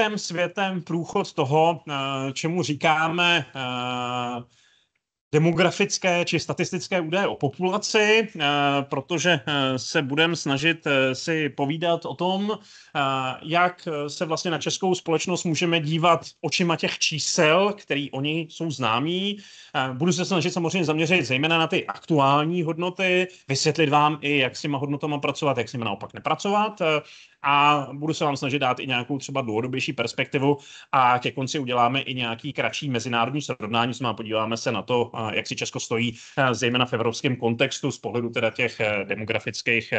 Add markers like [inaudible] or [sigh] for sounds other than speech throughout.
celým světem průchod toho, eh, čemu říkáme eh, demografické či statistické údaje o populaci, eh, protože se budeme snažit si povídat o tom, jak se vlastně na českou společnost můžeme dívat očima těch čísel, který oni jsou známí. Budu se snažit samozřejmě zaměřit zejména na ty aktuální hodnoty, vysvětlit vám i, jak s těma hodnotama pracovat, jak s nimi naopak nepracovat a budu se vám snažit dát i nějakou třeba dlouhodobější perspektivu a ke konci uděláme i nějaký kratší mezinárodní srovnání, znamená no podíváme se na to, eh, jak si Česko stojí, eh, zejména v evropském kontextu z pohledu teda těch eh, demografických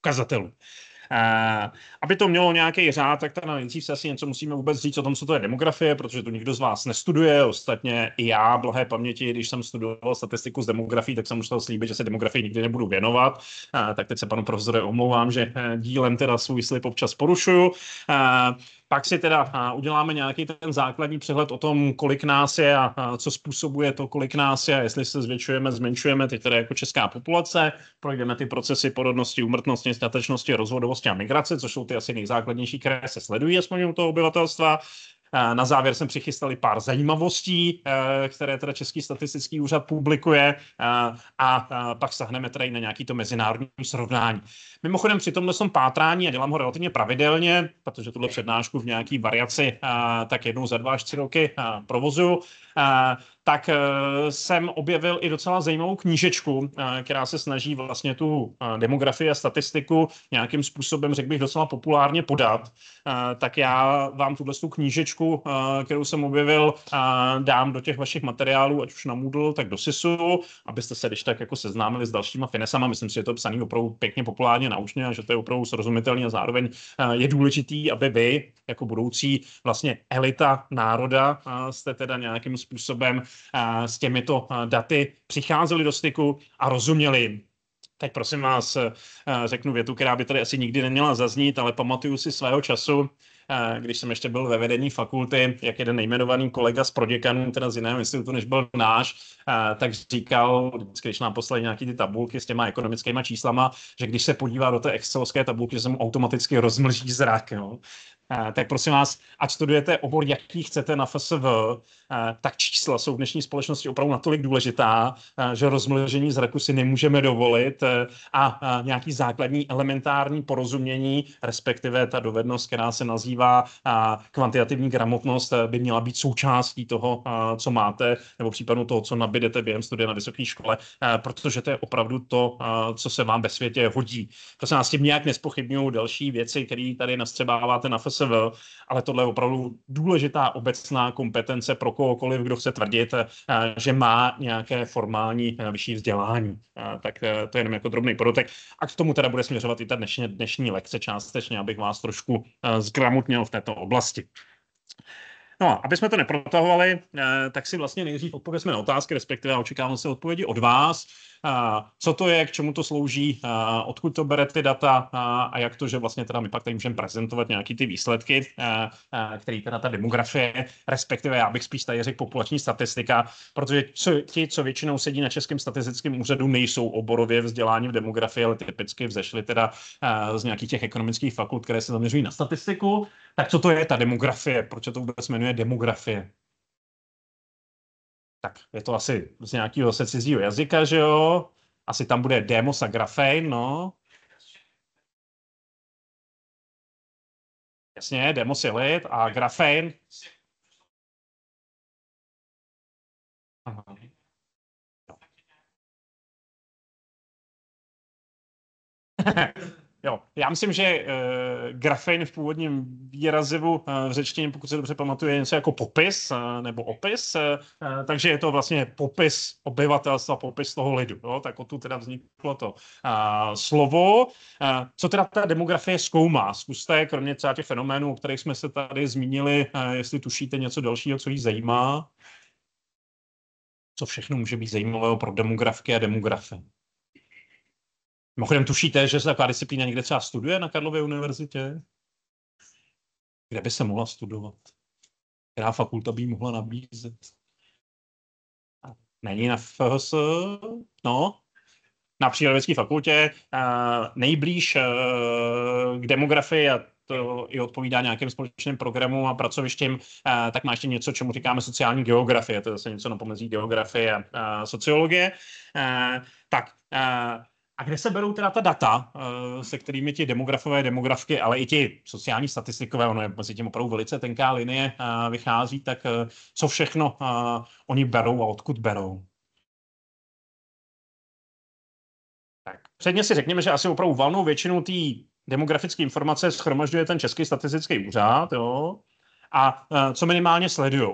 ukazatelů. Eh, aby to mělo nějaký řád, tak teda nejdřív se asi něco musíme vůbec říct o tom, co to je demografie, protože to nikdo z vás nestuduje. Ostatně i já, blahé paměti, když jsem studoval statistiku z demografii, tak jsem musel slíbit, že se demografii nikdy nebudu věnovat. Eh, tak teď se panu profesore omlouvám, že eh, dílem teda svůj slib občas porušuju. Pak si teda uděláme nějaký ten základní přehled o tom, kolik nás je a co způsobuje to, kolik nás je, jestli se zvětšujeme, zmenšujeme, ty, teda jako česká populace, projdeme ty procesy porodnosti, umrtnosti, statečnosti, rozvodovosti a migrace, což jsou ty asi nejzákladnější, které se sledují aspoň u toho obyvatelstva. Eh, na závěr jsem přichystali pár zajímavostí, eh, které teda Český statistický úřad publikuje eh, a pak sahneme tady na nějaký to mezinárodní srovnání. Mimochodem při tomhle jsem pátrání a dělám ho relativně pravidelně, protože tuhle přednášku v nějaký variaci tak jednou za dva až tři roky provozuju tak eh, jsem objevil i docela zajímavou knížečku, eh, která se snaží vlastně tu eh, demografii a statistiku nějakým způsobem, řekl bych, docela populárně podat. Tak já vám tuhle tu knížečku, kterou jsem objevil, dám do těch vašich materiálů, ať už na Moodle, tak do SISu, abyste se když tak jako seznámili s dalšíma finesama. Myslím si, že to psaný opravdu pěkně populárně naučně a že to je opravdu srozumitelné a zároveň je důležitý, aby vy jako budoucí vlastně elita národa jste teda nějakým způsobem s těmito daty přicházeli do styku a rozuměli jim. Teď prosím vás řeknu větu, která by tady asi nikdy neměla zaznít, ale pamatuju si svého času, když jsem ještě byl ve vedení fakulty, jak jeden nejmenovaný kolega z proděkanů, teda z jiného institutu, než byl náš, tak říkal, když nám poslali nějaké ty tabulky s těma ekonomickými číslama, že když se podívá do té Excelovské tabulky, že se mu automaticky rozmlží zrak. Jo. Eh, tak prosím vás, ať studujete obor, jaký chcete na FSV, eh, tak čísla jsou v dnešní společnosti opravdu natolik důležitá, eh, že rozmlžení zraku si nemůžeme dovolit a nějaký základní elementární porozumění, respektive ta dovednost, která se nazývá kvantitativní gramotnost, by měla být součástí toho, co máte, nebo případně toho, co nabídete během studia na vysoké škole, protože to je opravdu to, co se vám ve světě hodí. Prosím vás, tím nějak nespochybňují další věci, které tady nastřebáváte na FSV, SV, ale tohle je opravdu důležitá obecná kompetence pro kohokoliv, kdo chce tvrdit, eh, že má nějaké formální eh, vyšší vzdělání. Eh, tak to je jenom jako drobný podotek. A k tomu teda bude směřovat i ta dnešní, dnešní lekce částečně, abych vás trošku zgramutnil v této oblasti. No a aby jsme to neprotahovali, tak si vlastně nejdřív odpověďme na otázky, respektive očekávám se odpovědi od vás co to je, k čemu to slouží, odkud to bere ty data a jak to, že vlastně teda my pak tady můžeme prezentovat nějaký ty výsledky, který teda ta demografie, respektive já bych spíš tady řekl populační statistika, protože co, ti, co většinou sedí na Českém statistickém úřadu, nejsou oborově vzdělání v demografii, ale typicky vzešli teda z nějakých těch ekonomických fakult, které se zaměřují na statistiku. Tak co to je ta demografie? Proč se to vůbec jmenuje demografie? tak je to asi z nějakého zase cizího jazyka, že jo? Asi tam bude Demos a Grafein, no. Jasně, Demos je lid a Grafein. Aha. [laughs] [laughs] Jo, já myslím, že e, grafein v původním výrazivu e, v řečtině, pokud se dobře pamatuje, je něco jako popis e, nebo opis, e, takže je to vlastně popis obyvatelstva, popis toho lidu. Jo? Tak o tu teda vzniklo to a, slovo. A, co teda ta demografie zkoumá? Zkuste, kromě třeba těch fenoménů, o kterých jsme se tady zmínili, a, jestli tušíte něco dalšího, co jí zajímá? Co všechno může být zajímavého pro demografky a demografy? Mimochodem tušíte, že se taková disciplína někde třeba studuje na Karlově univerzitě? Kde by se mohla studovat? Která fakulta by mohla nabízet? Není na FHS? No, na Přírodovědské fakultě, nejblíž e, k demografii a to i odpovídá nějakým společným programům a pracovištěm, e, tak má ještě něco, čemu říkáme sociální geografie, to je zase něco na pomezí geografie a sociologie. E, tak a kde se berou teda ta data, eh, se kterými ti demografové, demografky, ale i ti sociální statistikové, ono je mezi tím opravdu velice tenká linie eh, vychází, tak eh, co všechno oni berou a odkud berou? Tak předně si řekněme, že asi opravdu valnou většinu té demografické informace schromažďuje ten Český statistický úřad, jo, a co minimálně sledují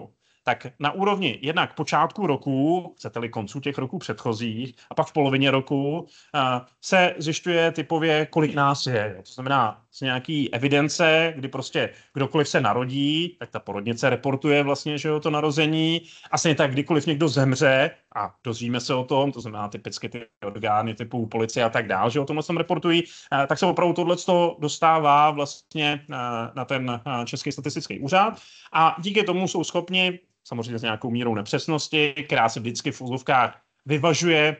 tak na úrovni jednak počátku roku, chcete-li konců těch roků předchozích, a pak v polovině roku eh, se zjišťuje typově, kolik nás je. To znamená z nějaký evidence, kdy prostě kdokoliv se narodí, tak ta porodnice reportuje vlastně, že jo, to narození. A stejně tak, kdykoliv někdo zemře a dozvíme se o tom, to znamená typicky ty orgány typu policie a tak dál, že o tomhle tam reportují, eh, tak se opravdu tohle dostává vlastně eh, na ten Český statistický úřad. A díky tomu jsou schopni samozřejmě s nějakou mírou nepřesnosti, která se vždycky v úzovkách vyvažuje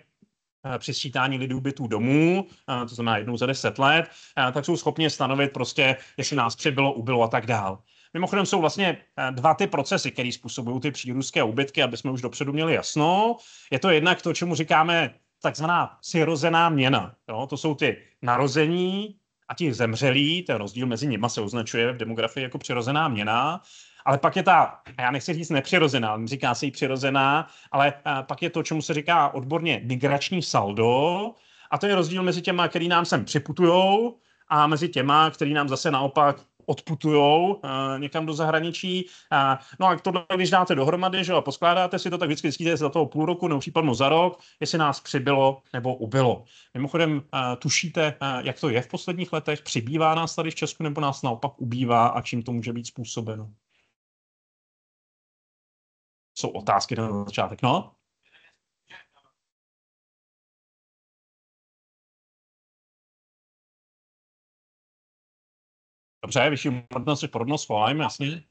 eh, při sčítání lidů bytů domů, eh, to znamená jednou za deset let, eh, tak jsou schopni stanovit prostě, jestli nás přibylo, ubylo a tak dál. Mimochodem jsou vlastně dva ty procesy, které způsobují ty přírůstké ubytky, aby jsme už dopředu měli jasno. Je to jednak to, čemu říkáme takzvaná přirozená měna. Jo? To jsou ty narození a ti zemřelí, ten rozdíl mezi nimi se označuje v demografii jako přirozená měna. Ale pak je ta, já nechci říct nepřirozená, říká se jí přirozená, ale pak je to, čemu se říká odborně migrační saldo, a to je rozdíl mezi těma, který nám sem připutujou a mezi těma, který nám zase naopak odputujou uh, někam do zahraničí. Uh, no a tohle, když dáte dohromady, že a poskládáte si to, tak vždycky zjistíte za toho půl roku nebo případně za rok, jestli nás přibylo nebo ubylo. Mimochodem, uh, tušíte, uh, jak to je v posledních letech? Přibývá nás tady v Česku nebo nás naopak ubývá a čím to může být způsobeno? jsou otázky na začátek. No? Dobře, vyšší umrtnost je porodnost, schválíme, jasně.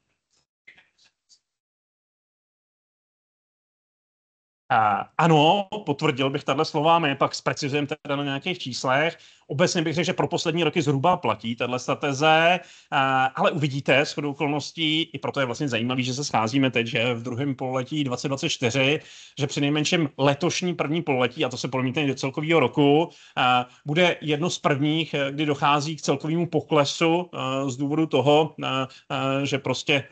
Uh, ano, potvrdil bych tahle slova, my pak zprecizujeme teda na nějakých číslech. Uh, obecně bych řekl, že pro poslední roky zhruba platí tahle teze, eh, ale uvidíte s chodou okolností, i proto je vlastně zajímavý, že se scházíme teď, že v druhém pololetí 2024, že při nejmenším letošní první pololetí, a to se promítne do celkového roku, eh, bude jedno z prvních, eh, kdy dochází k celkovému poklesu z důvodu toho, že prostě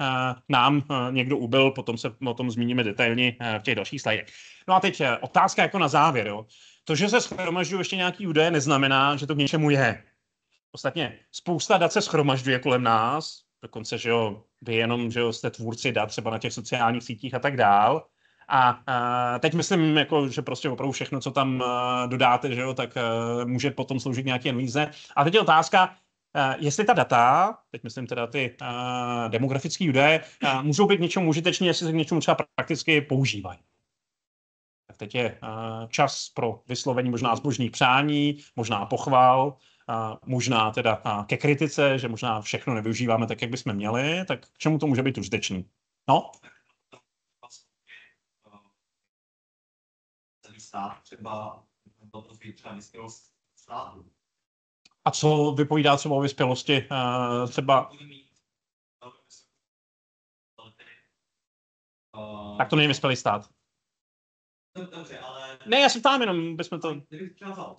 nám někdo ubil, potom se o tom zmíníme detailně v těch dalších slajdech. No a teď otázka jako na závěr. Jo. To, že se schromažďují ještě nějaký údaje, neznamená, že to k něčemu je. Ostatně spousta dat se schromažďuje kolem nás, dokonce, že jo, vy jenom, že jo, jste tvůrci dat třeba na těch sociálních sítích a tak dál. A, a teď myslím, jako, že prostě opravdu všechno, co tam a, dodáte, že jo, tak a, může potom sloužit nějaké analýze. A teď je otázka, a, jestli ta data, teď myslím teda ty demografické údaje, můžou být něčemu užitečný, jestli se k něčemu třeba prakticky používají tak teď je eh, čas pro vyslovení možná zbožných přání, možná pochval, eh, možná teda eh, ke kritice, že možná všechno nevyužíváme tak, jak bychom měli, tak k čemu to může být užitečný? No? A co vypovídá třeba o vyspělosti třeba tak to není vyspělý stát. Dobře, ale... Ne, já se tam jenom, bychom to... Kdybych třeba vzal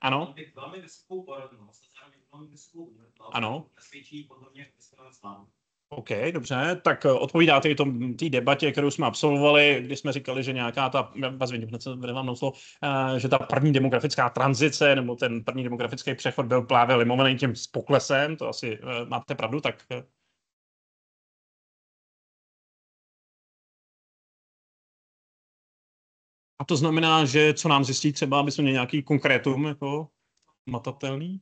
ano. velmi vysokou porodnost a zároveň velmi vysokou úmrtnost. Ano. Nesvědčí podle mě vysokou slávu. OK, dobře, tak eh, odpovídáte i tom, té debatě, kterou jsme absolvovali, kdy jsme říkali, že nějaká ta, vás vidím, hned se vám nouslo, eh, že ta první demografická tranzice nebo ten první demografický přechod byl právě limovaný tím poklesem, to asi eh, máte pravdu, tak A to znamená, že co nám zjistí třeba, aby jsme měli nějaký konkrétum jako matatelný?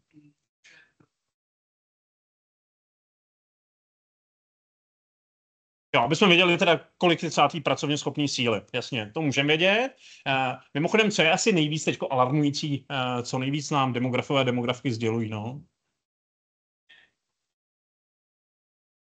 Jo, aby jsme věděli teda, kolik je třeba pracovně schopný síly. Jasně, to můžeme vědět. E, mimochodem, co je asi nejvíc teď alarmující, e, co nejvíc nám demografové demografky sdělují, no?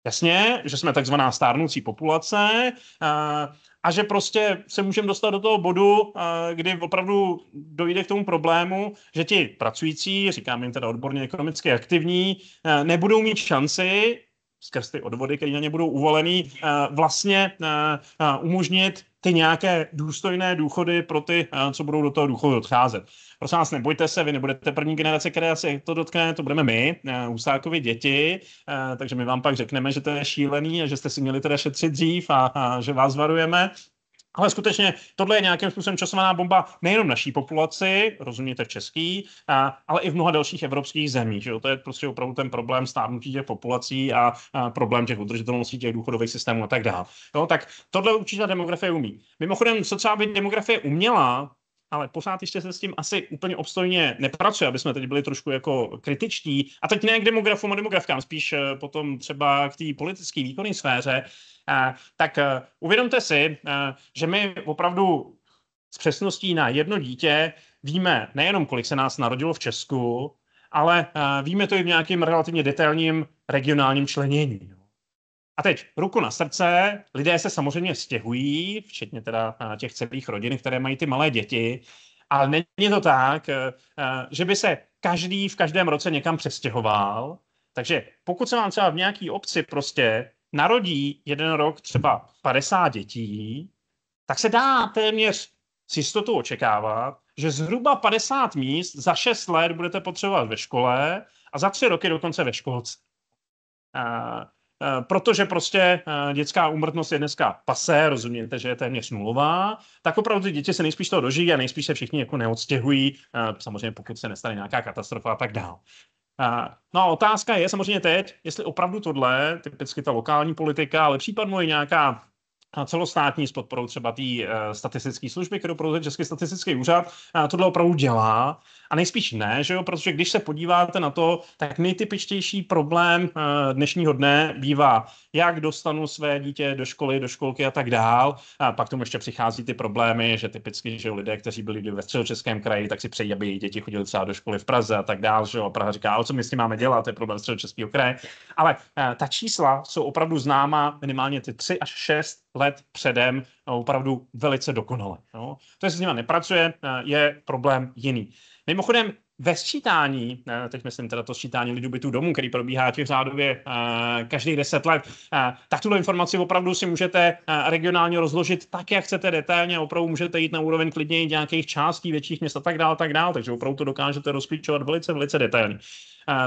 Jasně, že jsme takzvaná stárnoucí populace. E, a že prostě se můžeme dostat do toho bodu, eh, kdy opravdu dojde k tomu problému, že ti pracující, říkám jim teda odborně ekonomicky aktivní, eh, nebudou mít šanci skrz ty odvody, které na ně budou uvolený, eh, vlastně eh, eh, umožnit ty nějaké důstojné důchody pro ty, co budou do toho důchodu odcházet. Prosím vás, nebojte se, vy nebudete první generace, která se to dotkne, to budeme my, Husákovi děti, takže my vám pak řekneme, že to je šílený a že jste si měli teda šetřit dřív a, a že vás varujeme, ale skutečně tohle je nějakým způsobem časovaná bomba nejenom naší populaci, rozumíte český, a, ale i v mnoha dalších evropských zemích. To je prostě opravdu ten problém stárnutí těch populací a, a problém těch udržitelností těch důchodových systémů a tak dále. Jo? Tak tohle určitě demografie umí. Mimochodem, co demografie uměla, ale pořád ještě se s tím asi úplně obstojně nepracuje, aby jsme teď byli trošku jako kritičtí. A teď ne k demografům a demografkám, spíš eh, potom třeba k té politické výkonné sféře. Eh, tak eh, uvědomte si, že my opravdu s přesností na jedno dítě víme nejenom, kolik se nás narodilo v Česku, ale víme to i v nějakém relativně detailním regionálním členění. No. A teď ruku na srdce, lidé se samozřejmě stěhují, včetně teda eh, těch celých rodin, které mají ty malé děti, ale není to tak, eh, eh, že by se každý v každém roce někam přestěhoval. Takže pokud se vám třeba v nějaký obci prostě narodí jeden rok třeba 50 dětí, tak se dá téměř s jistotou očekávat, že zhruba 50 míst za 6 let budete potřebovat ve škole a za 3 roky dokonce ve školce. Eh, protože prostě eh, dětská úmrtnost je dneska pasé, rozumíte, že je téměř nulová, tak opravdu ty děti se nejspíš toho dožijí a nejspíš se všichni jako neodstěhují, eh, samozřejmě pokud se nestane nějaká katastrofa a tak dál. No a otázka je samozřejmě teď, jestli opravdu tohle, typicky ta lokální politika, ale případně i nějaká celostátní s podporou třeba té uh, statistické služby, kterou provozuje Český statistický úřad, a tohle opravdu dělá. A nejspíš ne, že jo? protože když se podíváte na to, tak nejtypičtější problém uh, dnešního dne bývá jak dostanu své dítě do školy, do školky a tak dál. A pak tomu ještě přichází ty problémy, že typicky, že lidé, kteří byli ve středočeském kraji, tak si přejí, aby jejich děti chodili třeba do školy v Praze a tak dál, že jo. Praha říká, ale co my s tím máme dělat, to je problém středočeského kraje. Ale eh, ta čísla jsou opravdu známá minimálně ty 3 až 6 let předem eh, opravdu velice dokonale. No. To, jestli s nimi nepracuje, eh, je problém jiný. Mimochodem, ve sčítání, eh, teď myslím teda to sčítání lidů bytů domů, který probíhá těch řádově eh, každých deset let, eh, tak tuto informaci opravdu si můžete regionálně rozložit tak, jak chcete detailně, opravdu můžete jít na úroveň klidně nějakých částí větších měst a tak dále, tak dále, takže opravdu to dokážete rozklíčovat velice, velice detailně.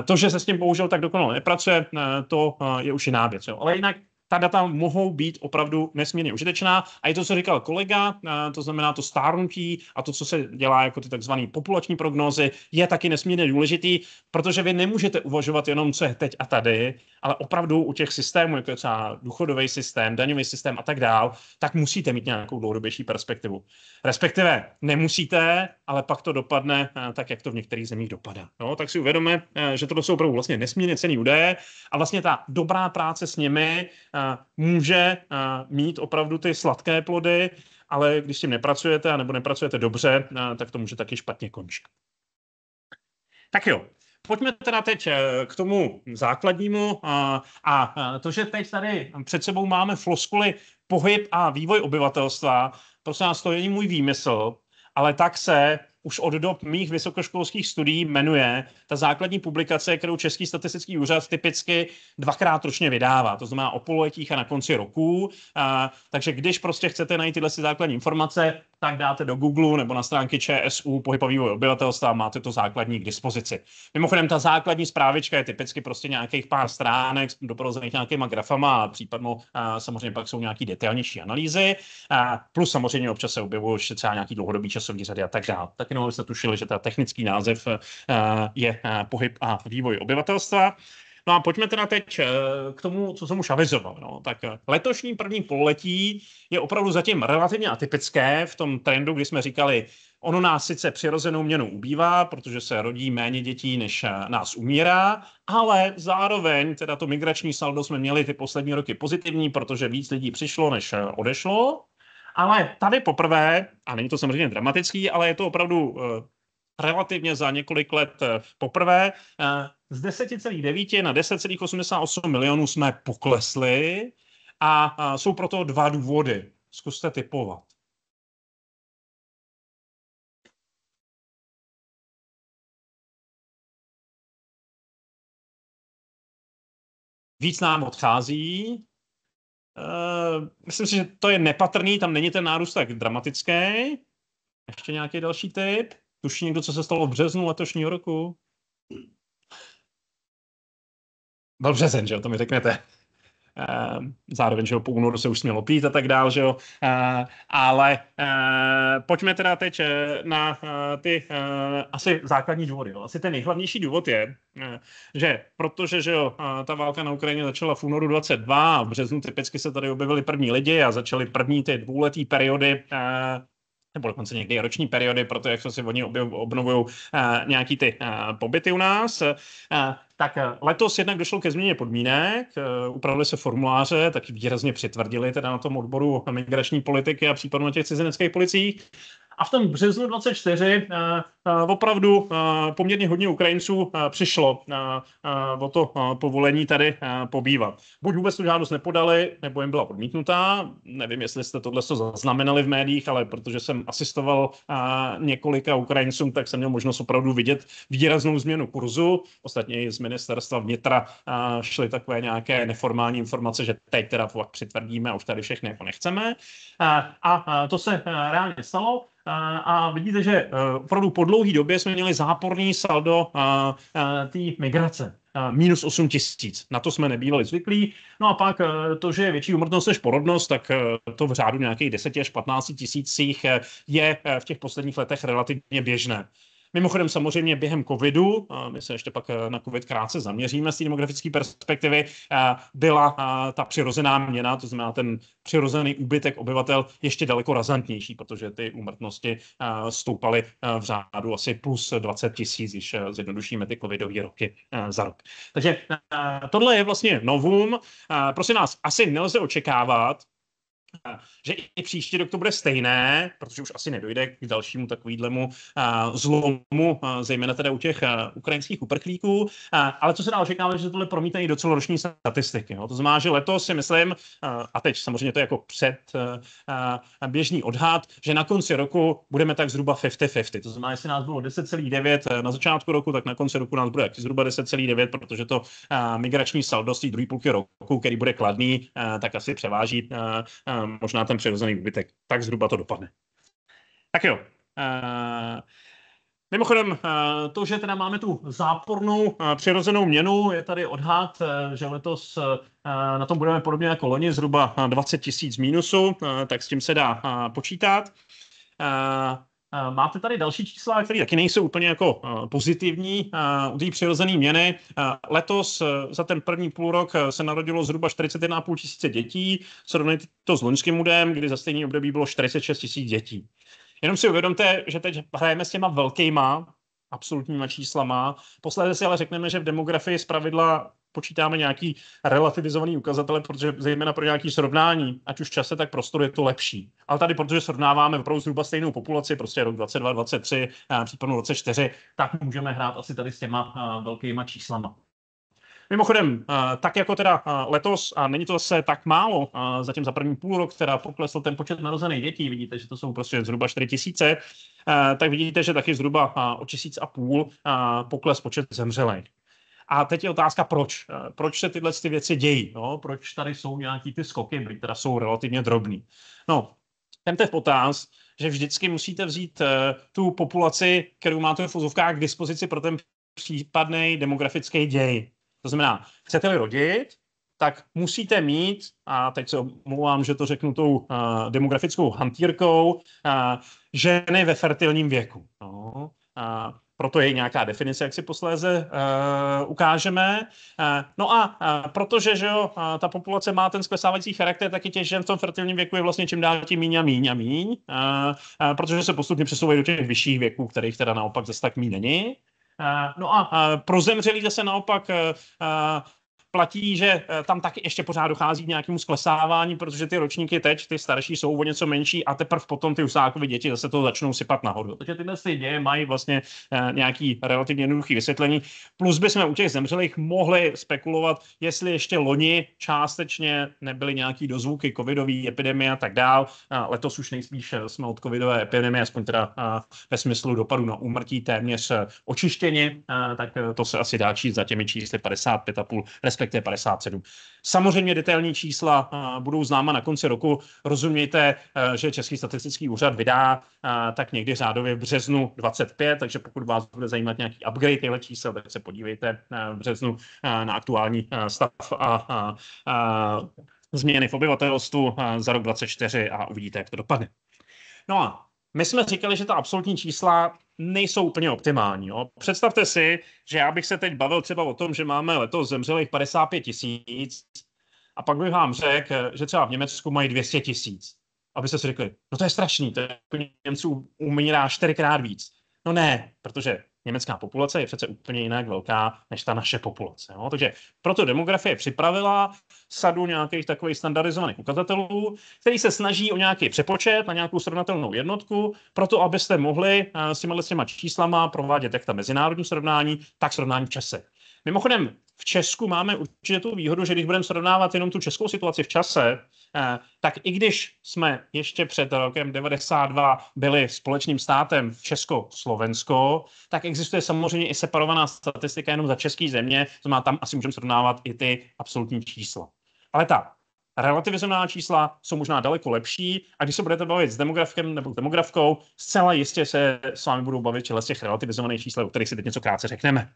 To, že se s tím bohužel tak dokonale nepracuje, to je už jiná věc. Jo. Ale jinak ta data mohou být opravdu nesmírně užitečná. A je to, co říkal kolega, eh, to znamená to stárnutí a to, co se dělá jako ty takzvané populační prognózy, je taky nesmírně důležitý, protože vy nemůžete uvažovat jenom, co je teď a tady, ale opravdu u těch systémů, jako je třeba důchodový systém, daňový systém a tak dál, tak musíte mít nějakou dlouhodobější perspektivu. Respektive nemusíte, ale pak to dopadne eh, tak, jak to v některých zemích dopadá. No, tak si uvědomme, eh, že to jsou opravdu vlastně nesmírně cený údaje a vlastně ta dobrá práce s nimi může eh, mít opravdu ty sladké plody, ale když s tím nepracujete a nebo nepracujete dobře, eh, tak to může taky špatně končit. Tak jo, pojďme teda teď eh, k tomu základnímu a, a to, že teď tady před sebou máme floskuly pohyb a vývoj obyvatelstva, prosím vás, to není můj výmysl, ale tak se už od dob mých vysokoškolských studií jmenuje ta základní publikace, kterou Český statistický úřad typicky dvakrát ročně vydává, to znamená o pololetích a na konci roku. A, takže když prostě chcete najít tyhle si základní informace, tak dáte do Google nebo na stránky ČSU pohyb a vývoj obyvatelstva a máte to základní k dispozici. Mimochodem, ta základní zprávička je typicky prostě nějakých pár stránek doprovozených nějakýma grafama a případně a eh, samozřejmě pak jsou nějaký detailnější analýzy. A eh, plus samozřejmě občas se objevují ještě třeba nějaký dlouhodobý časový řady a tak dále. Tak jenom abyste tušili, že ta technický název eh, je pohyb a vývoj obyvatelstva. No a pojďme teda teď eh, k tomu, co jsem už avizoval. No. Tak eh, letošní první pololetí je opravdu zatím relativně atypické v tom trendu, kdy jsme říkali, ono nás sice přirozenou měnu ubývá, protože se rodí méně dětí, než eh, nás umírá, ale zároveň teda to migrační saldo jsme měli ty poslední roky pozitivní, protože víc lidí přišlo, než odešlo. Ale tady poprvé, a není to samozřejmě dramatický, ale je to opravdu relativně za několik let eh, poprvé. Eh, z 10,9 na 10,88 milionů jsme poklesli a jsou proto dva důvody. Zkuste typovat. Víc nám odchází, Uh, myslím si, že to je nepatrný, tam není ten nárůst tak dramatický. Ještě nějaký další typ. Tuší někdo, co se stalo v březnu letošního roku? Byl březen, že jo, to mi řeknete. Ehm, zároveň, že jo, po únoru se už smělo pít a tak dál, že jo. Ehm, ale ehm, pojďme teda teď eh, na eh, ty eh, asi základní důvody. Jo. Asi ten nejhlavnější důvod je, že protože, že jo, ta válka na Ukrajině začala v únoru 22 a v březnu typicky se tady objevili první lidi a začaly první ty dvouletý periody nebo dokonce někdy roční periody, proto jak si oni obnovují eh, nějaký ty eh, pobyty u nás. Eh, tak letos jednak došlo ke změně podmínek, upravili se formuláře, tak výrazně přitvrdili teda na tom odboru migrační politiky a případně na těch cizineckých policích. A v tom březnu 24 eh, eh, opravdu eh, poměrně hodně Ukrajinců přišlo o to povolení tady pobývat. Buď vůbec tu žádost nepodali, nebo jim byla odmítnutá. Nevím, jestli jste tohle zaznamenali v médiích, ale protože jsem asistoval několika Ukrajincům, tak jsem měl možnost opravdu vidět výraznou změnu kurzu. Ostatně i z ministerstva vnitra šly takové nějaké neformální informace, že teď teda přitvrdíme a už tady všechny jako nechceme. A to se reálně stalo a vidíte, že eh, opravdu po dlouhý době jsme měli záporný saldo eh, eh, té migrace minus 8 tisíc. Na to jsme nebývali zvyklí. No a pak to, že je větší umrtnost než porodnost, tak to v řádu nějakých 10 až 15 tisících je v těch posledních letech relativně běžné. Mimochodem samozřejmě během covidu, my se ještě pak eh, na covid krátce zaměříme z té demografické perspektivy, eh, byla eh, ta přirozená měna, to znamená ten přirozený úbytek obyvatel ještě daleko razantnější, protože ty úmrtnosti stoupaly v řádu asi plus 20 tisíc, když zjednodušíme ty covidové roky za rok. Takže tohle je vlastně novum. Prosím nás, asi nelze očekávat, že i příští rok to bude stejné, protože už asi nedojde k dalšímu takovýhlemu zlomu, zejména teda u těch ukrajinských uprchlíků. Ale co se dá očekávat, že tohle promítne i do celoroční statistiky. Jo? To znamená, že letos si myslím, a teď samozřejmě to je jako před běžný odhad, že na konci roku budeme tak zhruba 50-50. To znamená, jestli nás bylo 10,9 e, na začátku roku, tak na konci roku nás bude taky zhruba 10,9, protože to migrační saldo z té druhé půlky roku, který bude kladný, e, tak asi převáží e, možná, ten přirozený úbytek. Tak zhruba to dopadne. Tak jo. Eh, mimochodem, eh, to, že teda máme tu zápornou eh, přirozenou měnu, je tady odhad, že letos na tom budeme podobně jako loni, zhruba 20 tisíc mínusu, tak s tím se dá počítat. Eh, máte tady další čísla, které taky nejsou úplně jako eh, pozitivní eh, u té přirozené měny. Letos za ten první půlrok se narodilo zhruba 41,5 tisíce dětí, srovnejte to s loňským údem, kdy za stejný období bylo 46 tisíc dětí. Jenom si uvědomte, že teď hrajeme s těma velkýma absolutníma číslama. Posledně si ale řekneme, že v demografii zpravidla počítáme nějaký relativizovaný ukazatele, protože zejména pro nějaký srovnání, ať už čase, tak prostor je to lepší. Ale tady, protože srovnáváme opravdu zhruba stejnou populaci, prostě rok 22, 23, eh, případně 24, tak můžeme hrát asi tady s těma eh, velkýma číslama. Mimochodem, eh, tak jako teda letos, a není to zase tak málo, zatím za první půl rok, teda poklesl ten počet narozených dětí, vidíte, že to jsou prostě zhruba 4 tisíce, tak vidíte, že taky zhruba o tisíc a půl pokles počet zemřelých. A teď je otázka, proč. Eh, proč se tyhle ty věci dějí? No? Proč tady jsou nějaký ty skoky, které jsou relativně drobný? No, ten teď potáz, že vždycky musíte vzít uh, tu populaci, kterou máte v fuzovkách k dispozici pro ten případný demografický děj. To znamená, chcete-li rodit, tak musíte mít, a teď se omlouvám, že to řeknu tou uh, demografickou hantírkou, uh, ženy ve fertilním věku. No. Uh, proto je nějaká definice, jak si posléze uh, ukážeme. Uh, no a uh, protože že jo, uh, ta populace má ten sklesávající charakter, tak i těch žen v tom fertilním věku je vlastně čím dál tím míň a míň a míň, uh, uh, protože se postupně přesouvají do těch vyšších věků, kterých teda naopak zase tak míň není. Uh, no a uh, pro zemřelí zase naopak uh, platí, že eh, tam taky ještě pořád dochází k nějakému sklesávání, protože ty ročníky teď, ty starší jsou o něco menší a teprve potom ty usákové děti zase to začnou sypat nahoru. Takže tyhle ty děje mají vlastně eh, nějaký relativně jednoduché vysvětlení. Plus bychom u těch zemřelých mohli spekulovat, jestli ještě loni částečně nebyly nějaký dozvuky covidové epidemie a tak dál. Letos už nejspíš eh, jsme od covidové epidemie, aspoň teda ve smyslu dopadu na úmrtí téměř očištěni, tak to se asi dá číst za těmi čísly 55,5, respektive respektive 57. Samozřejmě detailní čísla eh, budou známa na konci roku. Rozumějte, eh, že Český statistický úřad vydá eh, tak někdy řádově v březnu 25, takže pokud vás bude zajímat nějaký upgrade těchto čísel, tak se podívejte v březnu na aktuální stav a, a, a změny v obyvatelstvu za rok 24 a uvidíte, jak to dopadne. No a my jsme říkali, že ta absolutní čísla nejsou úplně optimální. Jo. Představte si, že já bych se teď bavil třeba o tom, že máme letos zemřelých 55 tisíc a pak bych vám řekl, že třeba v Německu mají 200 tisíc. Abyste si řekli, no to je strašný, to je, jako Němců umírá čtyřikrát víc. No ne, protože německá populace je přece úplně jinak velká než ta naše populace. No? Takže proto demografie připravila sadu nějakých takových standardizovaných ukazatelů, který se snaží o nějaký přepočet na nějakou srovnatelnou jednotku, proto abyste mohli eh, s těma, s těma číslama provádět jak ta mezinárodní srovnání, tak srovnání v čase. Mimochodem, v Česku máme určitě tu výhodu, že když budeme srovnávat jenom tu českou situaci v čase, Eh, tak i když jsme ještě před rokem 92 byli společným státem Česko-Slovensko, tak existuje samozřejmě i separovaná statistika jenom za český země, to má tam asi můžeme srovnávat i ty absolutní čísla. Ale ta relativizovaná čísla jsou možná daleko lepší a když se budete bavit s demografkem nebo demografkou, zcela jistě se s vámi budou bavit čele z těch relativizovaných čísel, o kterých si teď něco krátce řekneme.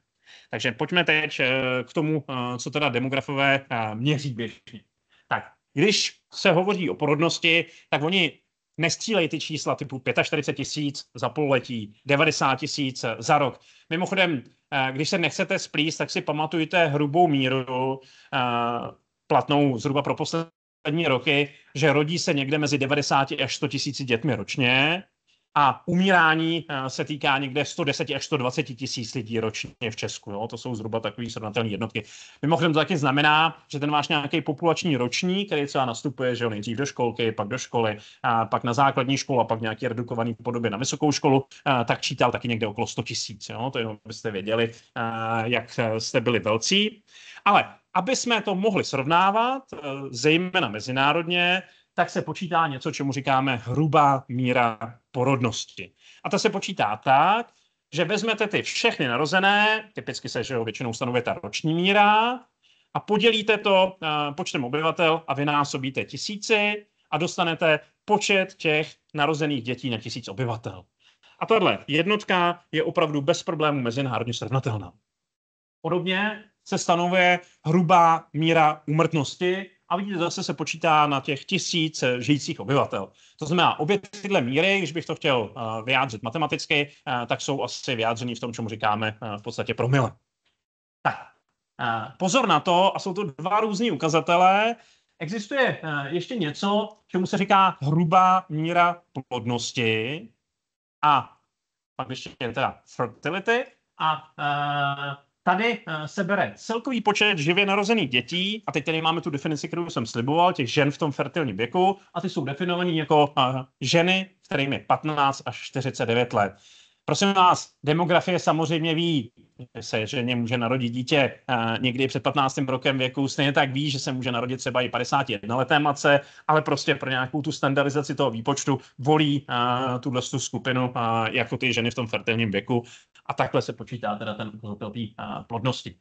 Takže pojďme teď eh, k tomu, eh, co teda demografové měří běžně. Tak, když se hovoří o porodnosti, tak oni nestřílejí ty čísla typu 45 tisíc za pololetí, 90 tisíc za rok. Mimochodem, eh, když se nechcete splíst, tak si pamatujte hrubou míru eh, platnou zhruba pro poslední roky, že rodí se někde mezi 90 až 100 tisíci dětmi ročně a umírání eh, se týká někde 110 až 120 tisíc lidí ročně v Česku. Jo? To jsou zhruba takové srovnatelné jednotky. Mimochodem to taky znamená, že ten váš nějaký populační roční, který třeba nastupuje že jo, nejdřív do školky, pak do školy, a pak na základní školu a pak nějaký redukovaný podobě na vysokou školu, a eh, tak čítal taky někde okolo 100 tisíc. To jenom byste věděli, a eh, jak jste byli velcí. Ale aby jsme to mohli srovnávat, zejména mezinárodně, tak se počítá něco, čemu říkáme hrubá míra porodnosti. A ta se počítá tak, že vezmete ty všechny narozené, typicky se že většinou stanovuje ta roční míra, a podělíte to eh, počtem obyvatel a vynásobíte tisíci a dostanete počet těch narozených dětí na tisíc obyvatel. A tahle jednotka je opravdu bez problémů mezinárodně srovnatelná. Podobně se stanovuje hrubá míra umrtnosti a vidíte, zase se počítá na těch tisíc žijících obyvatel. To znamená, obě tyhle míry, když bych to chtěl eh, vyjádřit matematicky, eh, tak jsou asi vyjádřeny v tom, čemu říkáme eh, v podstatě promile. Tak, pozor na to, a jsou to dva různí ukazatele, existuje ještě něco, čemu se říká hrubá míra plodnosti a pak ještě teda fertility a Tady eh, se bere celkový počet živě narozených dětí, a teď tady máme tu definici, kterou jsem sliboval, těch žen v tom fertilním věku, a ty jsou definované jako eh, ženy, kterým je 15 až 49 let. Prosím vás, demografie samozřejmě ví, že se ženě může narodit dítě eh, někdy před 15. rokem věku, stejně tak ví, že se může narodit třeba i 51 leté matce, ale prostě pro nějakou tu standardizaci toho výpočtu volí eh, tuhle tu skupinu eh, jako ty ženy v tom fertilním věku a takhle se počítá teda ten ukazatel plodnosti.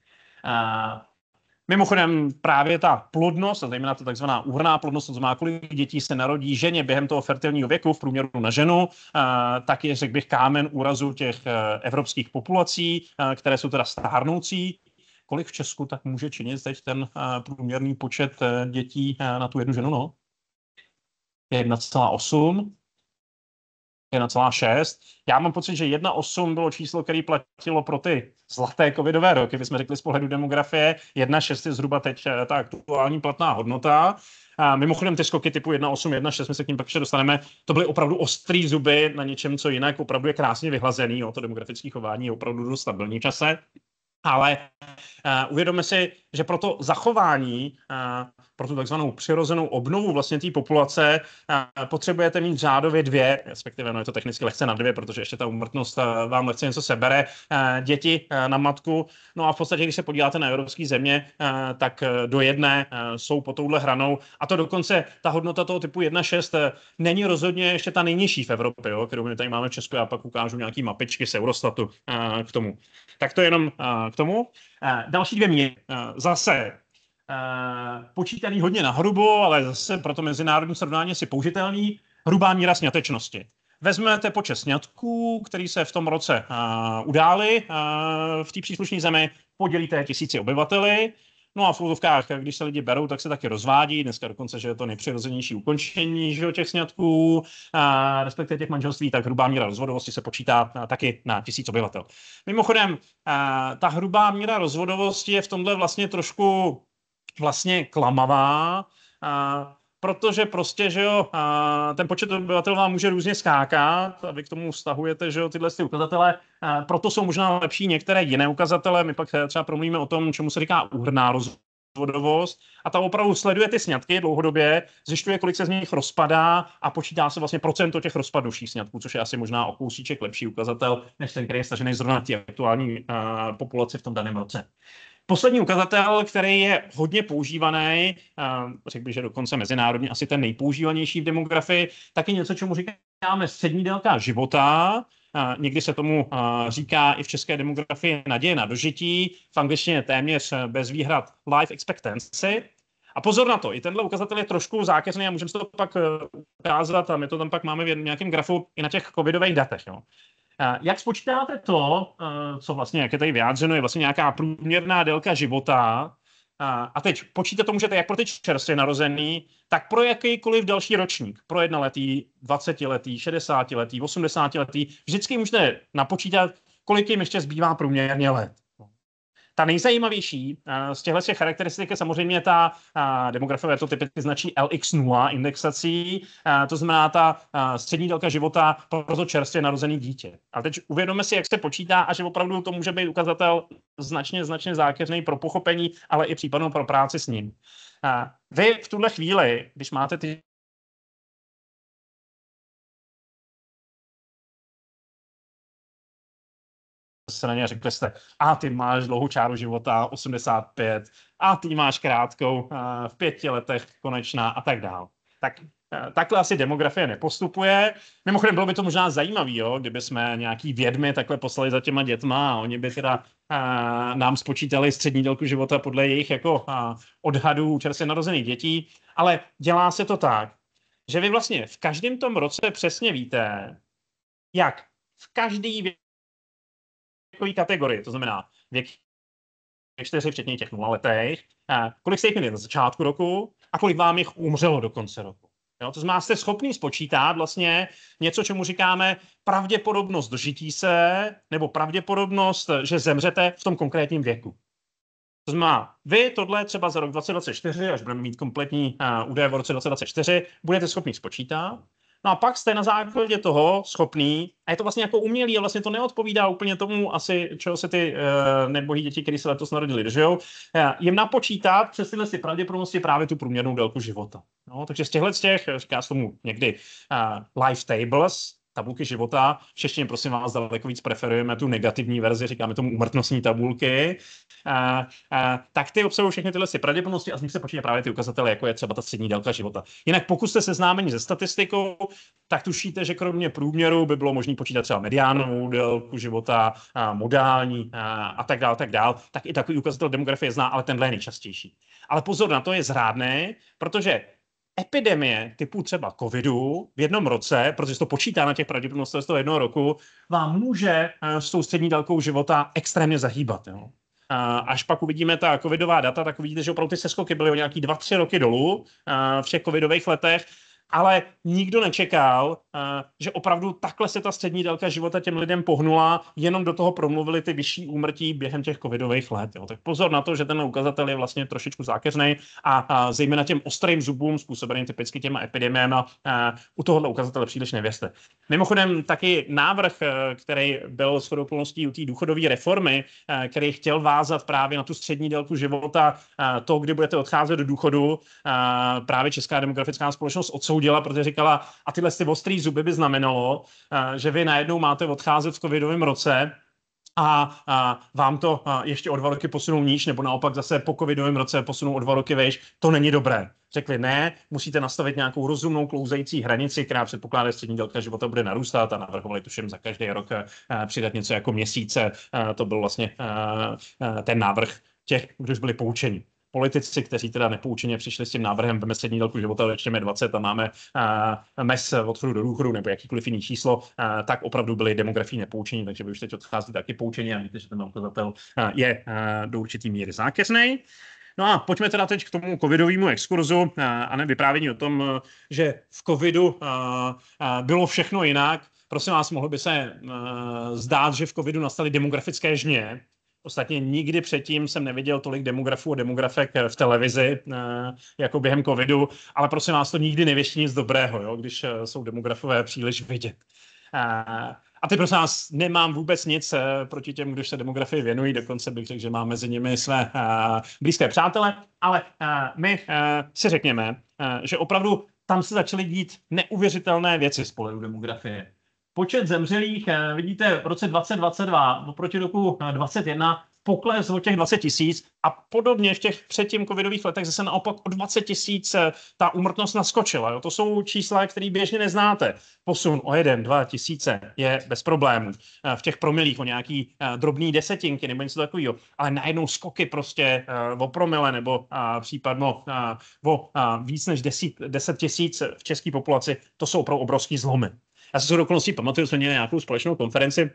Mimochodem právě ta plodnost, a zejména ta takzvaná úhrná plodnost, to znamená, kolik dětí se narodí ženě během toho fertilního věku v průměru na ženu, eh, tak je, řekl bych, kámen úrazu těch eh, evropských populací, eh, které jsou teda stárnoucí. Kolik v Česku tak může činit teď ten průměrný počet dětí na tu jednu ženu? No? 1,6. Já mám pocit, že 1,8 bylo číslo, které platilo pro ty zlaté covidové roky. My jsme řekli z pohledu demografie, 1,6 je zhruba teď eh, ta aktuální platná hodnota. A mimochodem ty skoky typu 1,8, 1,6, my se k ním pak ještě dostaneme, to byly opravdu ostrý zuby na něčem, co jinak opravdu je krásně vyhlazený, jo, to demografické chování je opravdu dost stabilní v čase. Ale uh, uvědomme si, že pro to zachování uh, pro tu takzvanou přirozenou obnovu vlastně té populace potřebujete mít řádově dvě, respektive no je to technicky lehce na dvě, protože ještě ta umrtnost vám lehce něco sebere, děti na matku. No a v podstatě, když se podíváte na evropské země, tak e, do jedné jsou po touhle hranou. A to dokonce ta hodnota toho typu 1,6 e, není rozhodně ještě ta nejnižší v Evropě, jo, kterou my tady máme v Česku. Já pak ukážu nějaký mapičky z Eurostatu k tomu. Tak to jenom k tomu. Další dvě míry. Zase Eh, počítaný hodně na hrubo, ale zase pro to mezinárodní srovnání si použitelný, hrubá míra snětečnosti. Vezmete počet snědků, který se v tom roce uh, eh, udály uh, eh, v té příslušné zemi, podělíte tisíci obyvateli, No a v úlovkách, když se lidi berou, tak se taky rozvádí. Dneska dokonce, že je to nejpřirozenější ukončení že jo, těch sňatků, respektive těch manželství, tak hrubá míra rozvodovosti se počítá a, taky na tisíc obyvatel. Mimochodem, a, ta hrubá míra rozvodovosti je v tomhle vlastně trošku vlastně klamavá, a, protože prostě, že jo, a, ten počet obyvatel vám může různě skákat a vy k tomu stahujete, že jo, tyhle ty ukazatele, a, proto jsou možná lepší některé jiné ukazatele, my pak eh, třeba promluvíme o tom, čemu se říká úhrná rozvodovost. vodovost a ta opravdu sleduje ty sňatky dlouhodobě, zjišťuje, kolik se z nich rozpadá a počítá se vlastně procento těch rozpaduších sňatků, což je asi možná o kousíček lepší ukazatel, než ten, který je stažený zrovna tě aktuální uh, populaci v tom daném roce. Poslední ukazatel, který je hodně používaný, řekl bych, že dokonce mezinárodně asi ten nejpoužívanější v demografii, tak je něco, čemu říkáme střední délka života. Někdy se tomu říká i v české demografii naděje na dožití, v angličtině téměř bez výhrad life expectancy. A pozor na to, i tenhle ukazatel je trošku zákeřný a můžeme se to pak e, ukázat a my to tam pak máme v nějakém grafu i na těch covidových datech. Jo. Eh, jak spočítáte to, eh, co vlastně, jak je tady vyjádřeno, je vlastně nějaká průměrná délka života, eh, a teď počítat to můžete jak pro ty čerstvě narozený, tak pro jakýkoliv další ročník. Pro jednoletý, 20-letý, 60-letý, 80-letý. Vždycky můžete napočítat, kolik jim ještě zbývá průměrně let. Ta nejzajímavější eh, z těchto těch charakteristik je samozřejmě ta eh, demografie, to typicky značí LX0 indexací, eh, to znamená ta střední délka života pro to čerstvě narozený dítě. A teď uvědomme si, jak se počítá a že opravdu to může být ukazatel značně, značně zákeřný pro pochopení, ale i případnou pro práci s ním. Vy v tuhle chvíli, když máte ty se na ně řekli jste, a ty máš dlouhou čáru života, 85, a ty máš krátkou, eh, v pěti letech konečná a tak dál. Tak eh, takhle asi demografie nepostupuje. Mimochodem bylo by to možná zajímavé, jo, kdyby jsme nějaký vědmy takhle poslali za těma dětma a oni by teda a, eh, nám spočítali střední délku života podle jejich jako a, odhadů čerstvě narozených dětí, ale dělá se to tak, že vy vlastně v každém tom roce přesně víte, jak v každý věkové kategorie, to znamená věk 4, včetně těch letech, eh, kolik jste jich měli na začátku roku a kolik vám jich umřelo do konce roku. Jo, to znamená, jste schopný spočítat vlastně něco, čemu říkáme pravděpodobnost dožití se nebo pravděpodobnost, že zemřete v tom konkrétním věku. To znamená, vy tohle třeba za rok 2024, až budeme mít kompletní uh, údaje v roce 2024, budete schopni spočítat No a pak jste na základě toho schopný, a je to vlastně jako umělý, a vlastně to neodpovídá úplně tomu asi, čeho se ty e, nebohý děti, které se letos narodili, držou, eh, jim napočítat přes tyhle si pravděpodobnosti právě tu průměrnou délku života. No, takže z těchto těch, říká se tomu někdy e, life tables, tabulky života. V češtině, prosím vás, daleko víc preferujeme tu negativní verzi, říkáme tomu umrtnostní tabulky. A, a, tak ty obsahují všechny tyhle si pravděpodobnosti a z nich se počítá právě ty ukazatele, jako je třeba ta střední délka života. Jinak pokud jste seznámeni se statistikou, tak tušíte, že kromě průměru by bylo možné počítat třeba mediánovou délku života, a modální a, a tak dále, tak dále. Tak i takový ukazatel demografie zná, ale tenhle je nejčastější. Ale pozor na to, je zrádné, protože epidemie typu třeba covidu v jednom roce, protože se to počítá na těch pravděpodobnostech z toho jednoho roku, vám může eh, s tou střední délkou života extrémně zahýbat. Jo. Eh, až pak uvidíme ta covidová data, tak uvidíte, že opravdu ty seskoky byly o nějaký 2-3 roky dolů eh, v těch covidových letech ale nikdo nečekal, eh, že opravdu takhle se ta střední délka života těm lidem pohnula, jenom do toho promluvili ty vyšší úmrtí během těch covidových let. Jo. Tak pozor na to, že ten ukazatel je vlastně trošičku zákeřný a, zejména těm ostrým zubům, způsobeným typicky těma epidemiemi, eh, u tohohle ukazatele příliš nevěřte. Mimochodem taky návrh, eh, který byl s plností u té důchodové reformy, který chtěl vázat právě na tu střední délku života to, kdy budete odcházet do důchodu, právě Česká demografická společnost odsou odsoudila, protože říkala, a tyhle ty ostrý zuby by znamenalo, eh, že vy najednou máte odcházet v covidovém roce, a, a vám to a eh, ještě o dva roky posunou níž, nebo naopak zase po covidovém roce posunou o dva roky vejš, to není dobré. Řekli ne, musíte nastavit nějakou rozumnou klouzající hranici, která předpokládá, že střední délka života bude narůstat a navrhovali tuším za každý rok a, eh, přidat něco jako měsíce. A, to byl vlastně a, a, ten návrh těch, kdož byli poučeni politici, kteří teda nepoučeně přišli s tím návrhem, veme střední délku života, začneme 20 a máme uh, eh, mes od do důchodu nebo jakýkoliv jiný číslo, uh, tak opravdu byli demografii nepoučení, takže vy už teď odchází taky poučení a víte, že ten ukazatel uh, je uh, do určitý míry zákeřnej. No a pojďme teda teď k tomu covidovému exkurzu a ne vyprávění o tom, že v covidu bylo všechno jinak. Prosím vás, mohlo by se zdát, že v covidu nastaly demografické žně, Ostatně nikdy předtím jsem neviděl tolik demografů a demografek eh, v televizi eh, jako během covidu, ale prosím vás, to nikdy nevěští nic dobrého, jo, když eh, jsou demografové příliš vidět. A ty prosím vás, nemám vůbec nic proti těm, kdo se demografii věnují, dokonce bych řekl, že mám mezi nimi své blízké přátele, ale my si řekněme, že opravdu tam se začaly dít neuvěřitelné věci z pohledu demografie. Počet zemřelých, eh, vidíte, v roce 2022 oproti roku 2021 eh, pokles o těch 20 tisíc a podobně v těch předtím covidových letech zase naopak o 20 tisíc eh, ta úmrtnost naskočila. Jo? To jsou čísla, které běžně neznáte. Posun o 1, 2 tisíce je bez problémů. V těch promilích o nějaký drobný desetinky nebo něco takového. Ale najednou skoky prostě o promile nebo případno o víc než 10 tisíc v české populaci, to jsou opravdu obrovský zlomy. Já se z okolností pamatuju, jsme měli nějakou společnou konferenci,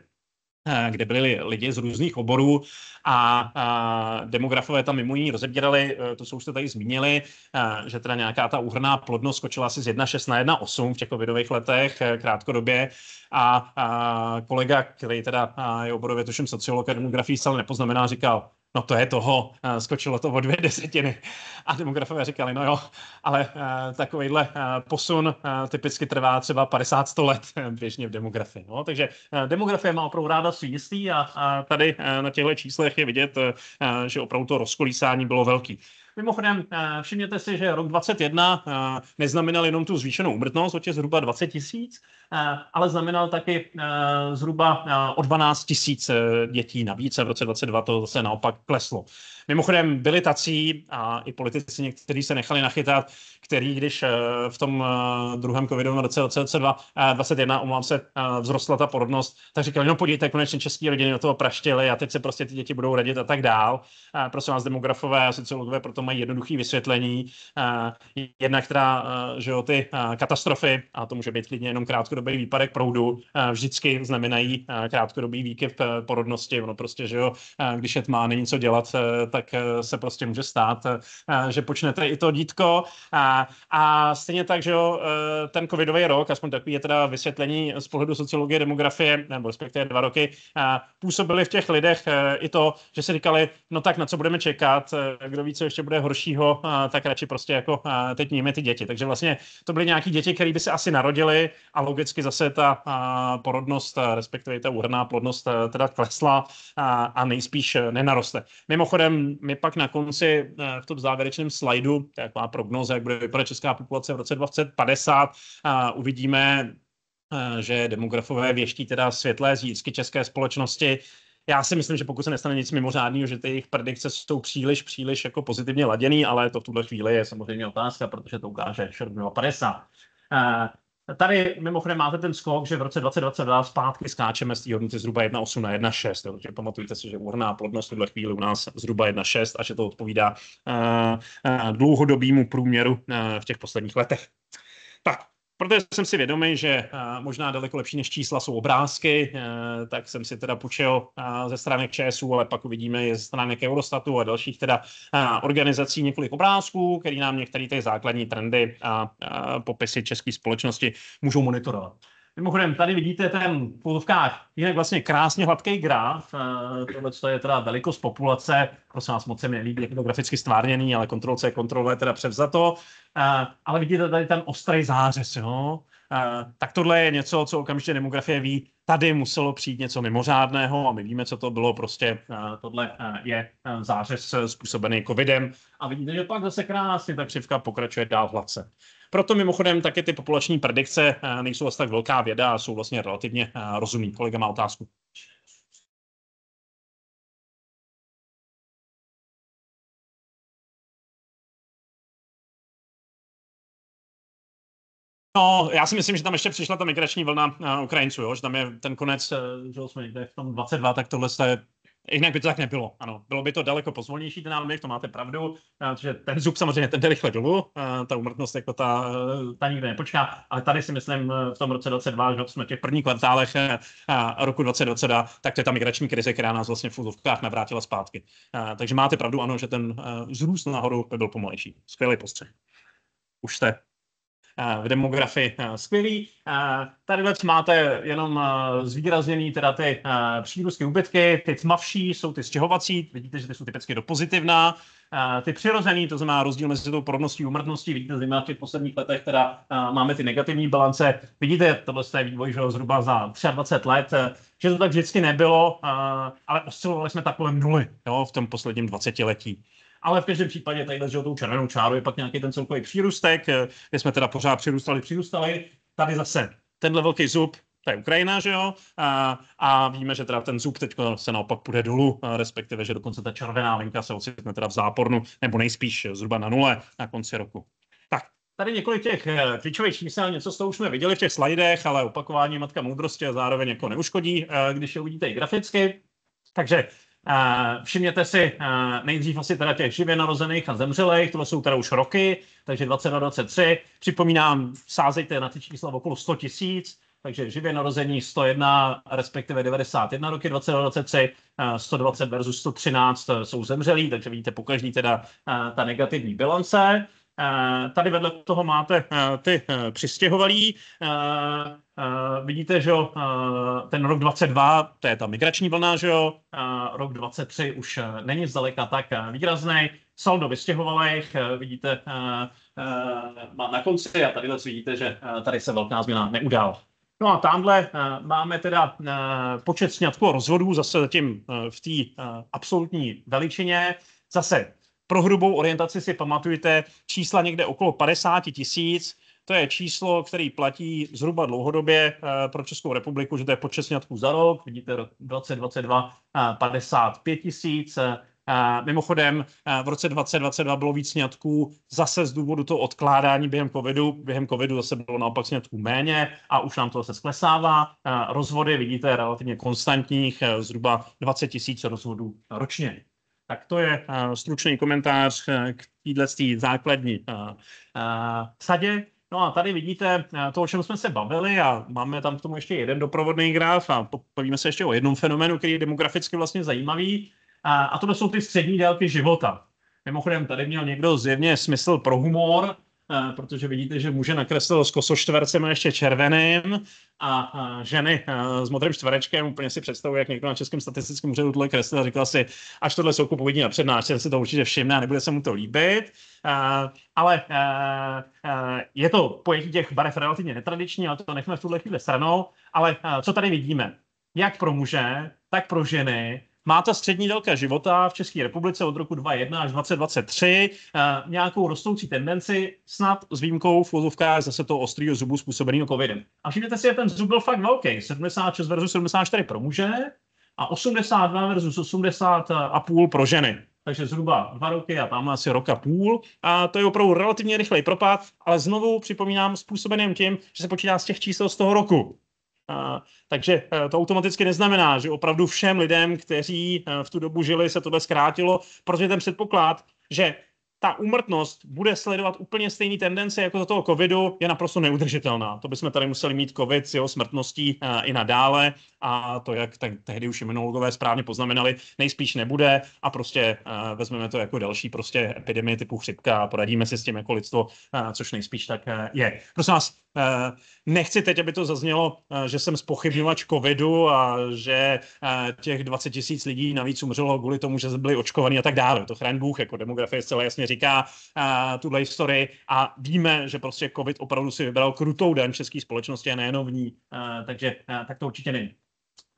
eh, kde byli lidi z různých oborů a, a demografové tam mimo jiní rozebírali, eh, to, co už jste tady zmínili, eh, že teda nějaká ta úhrná plodnost skočila asi z 1,6 na 1,8 v těch covidových letech krátkodobě a, a kolega, který teda je oborově tuším sociolog a demografii, ale nepoznamená, říkal, no to je toho, eh, skočilo to o dvě desetiny. A demografové říkali, no jo, ale eh, takovýhle eh, posun typicky trvá třeba 50-100 let [laughs] běžně v demografii. No, takže demografie má opravdu ráda svý a, a tady na těchto číslech je vidět, že opravdu to rozkolísání bylo velký. Mimochodem, eh, všimněte si, že rok 21 eh, neznamenal jenom tu zvýšenou umrtnost což je zhruba 20 tisíc, eh, ale znamenal taky zhruba o 12 tisíc dětí navíc a v roce 22 to zase naopak kleslo. Mimochodem byli tací a i politici někteří se nechali nachytat, který když eh, v tom eh, druhém covidovém roce 2021, eh, omlám se, vzrostla ta porodnost, tak říkali, no podívejte, konečně české rodiny do toho praštily a teď se prostě ty děti budou radit a tak dál. Prosím vás, demografové a sociologové proto mají jednoduché vysvětlení. Jedna, která, že jo, ty katastrofy, a to může být klidně jenom krátkodobý výpadek proudu, vždycky znamenají krátkodobý výkyv porodnosti. Ono prostě, že jo, když je tma, není co dělat, tak eh, se prostě může stát, eh, že počnete i to dítko. A, a stejně tak, že jo, eh, ten covidový rok, aspoň takový je teda vysvětlení z pohledu sociologie, demografie, nebo respektive dva roky, působili v těch lidech i to, že si říkali, no tak na co budeme čekat, kdo ví, co ještě bude horšího, tak radši prostě jako teď mějme ty děti. Takže vlastně to byly nějaký děti, které by se asi narodily a logicky zase ta porodnost, respektive ta úhrná plodnost teda klesla a nejspíš nenaroste. Mimochodem my pak na konci eh, v tom závěrečném slajdu, tak má prognoza, jak bude vypadat česká populace v roce 2050, uvidíme, eh, že demografové věští teda světlé zítřky české společnosti, já si myslím, že pokud se nestane nic mimořádného, že ty jejich predikce jsou příliš, příliš jako pozitivně laděný, ale to v tuhle chvíli je samozřejmě otázka, protože to ukáže 50. Tady mimochodem máte ten skok, že v roce 2022 zpátky skáčeme z té hodnoty zhruba 1,8 na 1,6. Takže pamatujte si, že úhrná plodnost v tuhle chvíli u nás zhruba 1,6 a že to odpovídá uh, eh, uh, eh, dlouhodobému průměru uh, v těch posledních letech. Tak, Protože jsem si vědomý, že eh, možná daleko lepší než čísla jsou obrázky, eh, tak jsem si teda počel eh, ze stránek ČSU, ale pak uvidíme i ze stránek Eurostatu a dalších teda organizací několik obrázků, který nám některé ty základní trendy a popisy české společnosti můžou monitorovat. Mimochodem, tady vidíte ten v úlovkách jinak vlastně krásně hladký graf. Eh, tohle je teda velikost populace. Prosím vás, moc se mi líbí, jak je to graficky stvárněný, ale kontrol C, kontrol je teda převzato. Eh, ale vidíte tady ten ostrý zářez, jo? Eh, tak tohle je něco, co okamžitě demografie ví. Tady muselo přijít něco mimořádného a my víme, co to bylo. Prostě tohle je zářez způsobený covidem. A vidíte, že pak zase krásně ta křivka pokračuje dál hladce. Proto mimochodem také ty populační predikce eh, nejsou vlastně tak velká věda a jsou vlastně relativně eh, rozumí. Kolega má otázku. No, já si myslím, že tam ještě přišla ta migrační vlna eh, Ukrajinců, jo? že tam je ten konec, že jsme někde v tom 22, tak tohle je Jinak by to tak nebylo, ano. Bylo by to daleko pozvolnější ten náměr, to máte pravdu, eh, že ten zub samozřejmě ten jde rychle dolů, eh, ta umrtnost jako ta, eh, ta nikde nepočká, ale tady si myslím v tom roce 2022, že jsme v těch prvních kvartálech roku 2022, tak to je ta migrační krize, která nás vlastně v úzovkách navrátila zpátky. Takže máte pravdu, ano, že ten zrůst nahoru by byl pomalejší. Skvělý postřeh. Už jste v demografii skvělý. Tady máte jenom zvýrazněný teda ty přírůstky úbytky, ty tmavší jsou ty stěhovací, vidíte, že ty jsou typicky do pozitivná, ty přirozený, to znamená rozdíl mezi tou porodností a umrtností, vidíte zejména v těch posledních letech, teda máme ty negativní balance. vidíte, tohle je vývoj, že zhruba za 23 let, že to tak vždycky nebylo, ale oscilovali jsme takové nuly jo, v tom posledním 20 letí ale v každém případě tady že tou červenou čáru je pak nějaký ten celkový přírůstek, eh, kde jsme teda pořád přirůstali, přirůstali. Tady zase tenhle velký zub, to je Ukrajina, že jo? A, a víme, že teda ten zub teď se naopak půjde dolů, respektive, že dokonce ta červená linka se ocitne teda v zápornu, nebo nejspíš zhruba na nule na konci roku. Tak, tady několik těch eh, klíčových čísel, něco z toho už jsme viděli v těch slajdech, ale opakování matka moudrosti a zároveň jako neuškodí, eh, když je uvidíte i graficky. Takže Všimněte si nejdřív asi teda těch živě narozených a zemřelých, tohle jsou teda už roky, takže 2023. Připomínám, sázejte na ty čísla okolo 100 tisíc, takže živě narození 101, respektive 91 roky 2023, 120 versus 113 jsou zemřelí, takže vidíte po každý teda ta negativní bilance. Eh, tady vedle toho máte eh, ty eh, přistěhovalí. Vidíte, že ten rok 22, to je ta migrační vlna, že jo, rok 23 už není zdaleka tak výrazný. Saldo vystěhovalých, vidíte, má na konci a tady vidíte, že tady se velká změna neudál. No a tamhle máme teda počet sňatků a rozvodů, zase zatím v té absolutní veličině. Zase pro hrubou orientaci si pamatujte čísla někde okolo 50 tisíc, to je číslo, který platí zhruba dlouhodobě eh, pro Českou republiku, že to je počet sňatků za rok, vidíte rok 2022 55 tisíc, Mimochodem, v roce 2022 eh, eh, bylo víc sňatků zase z důvodu toho odkládání během covidu. Během covidu zase bylo naopak sňatků méně a už nám to zase sklesává. Rozvody vidíte relativně konstantních, zhruba 20 tisíc rozvodů ročně. Tak to je eh, stručný komentář eh, k této základní eh, sadě. No a tady vidíte to, o čem jsme se bavili a máme tam k tomu ještě jeden doprovodný graf a povíme se ještě o jednom fenoménu, který je demograficky vlastně zajímavý a, a to jsou ty střední délky života. Mimochodem, tady měl někdo zjevně smysl pro humor, Eh, protože vidíte, že muže nakreslil s kosoštvercem a ještě červeným a ženy eh, s modrým čtverečkem úplně si představují, jak někdo na Českém statistickém úřadu tohle kreslil a říkal si, až tohle jsou kupovidní na přednášce, si to určitě všimne a nebude se mu to líbit. Eh, ale je to pojetí těch barev relativně netradiční, ale to nechme v tuhle chvíli stranou. Ale co tady vidíme? Jak pro muže, tak pro ženy má ta střední délka života v České republice od roku 2001 až 2023 uh, eh, nějakou rostoucí tendenci, snad s výjimkou v úzovkách zase toho ostrýho zubu způsobeného covidem. A všimněte si, že ten zub byl fakt velký, 76 versus 74 pro muže a 82 versus půl pro ženy takže zhruba dva roky a tam asi rok a půl. A to je opravdu relativně rychlej propad, ale znovu připomínám způsobeným tím, že se počítá z těch čísel z toho roku takže e, to automaticky neznamená, že opravdu všem lidem, kteří e, v tu dobu žili, se tohle zkrátilo, protože ten předpoklad, že ta úmrtnost bude sledovat úplně stejný tendence jako za toho covidu, je naprosto neudržitelná. To bychom tady museli mít covid s jeho smrtností e, i nadále a to, jak tak tehdy už imunologové správně poznamenali, nejspíš nebude a prostě vezmeme to jako další prostě epidemie typu chřipka a poradíme si s tím jako lidstvo, což nejspíš tak je. Prosím vás, Eh, nechci teď, aby to zaznělo, eh, že jsem spochybňovač covidu a že eh, těch 20 tisíc lidí navíc umřelo kvůli tomu, že byli očkovaní a tak dále. To chrán Bůh, jako demografie zcela jasně říká tuhle historii a víme, že prostě covid opravdu si vybral krutou den české společnosti a nejenom v ní, takže tak to určitě není.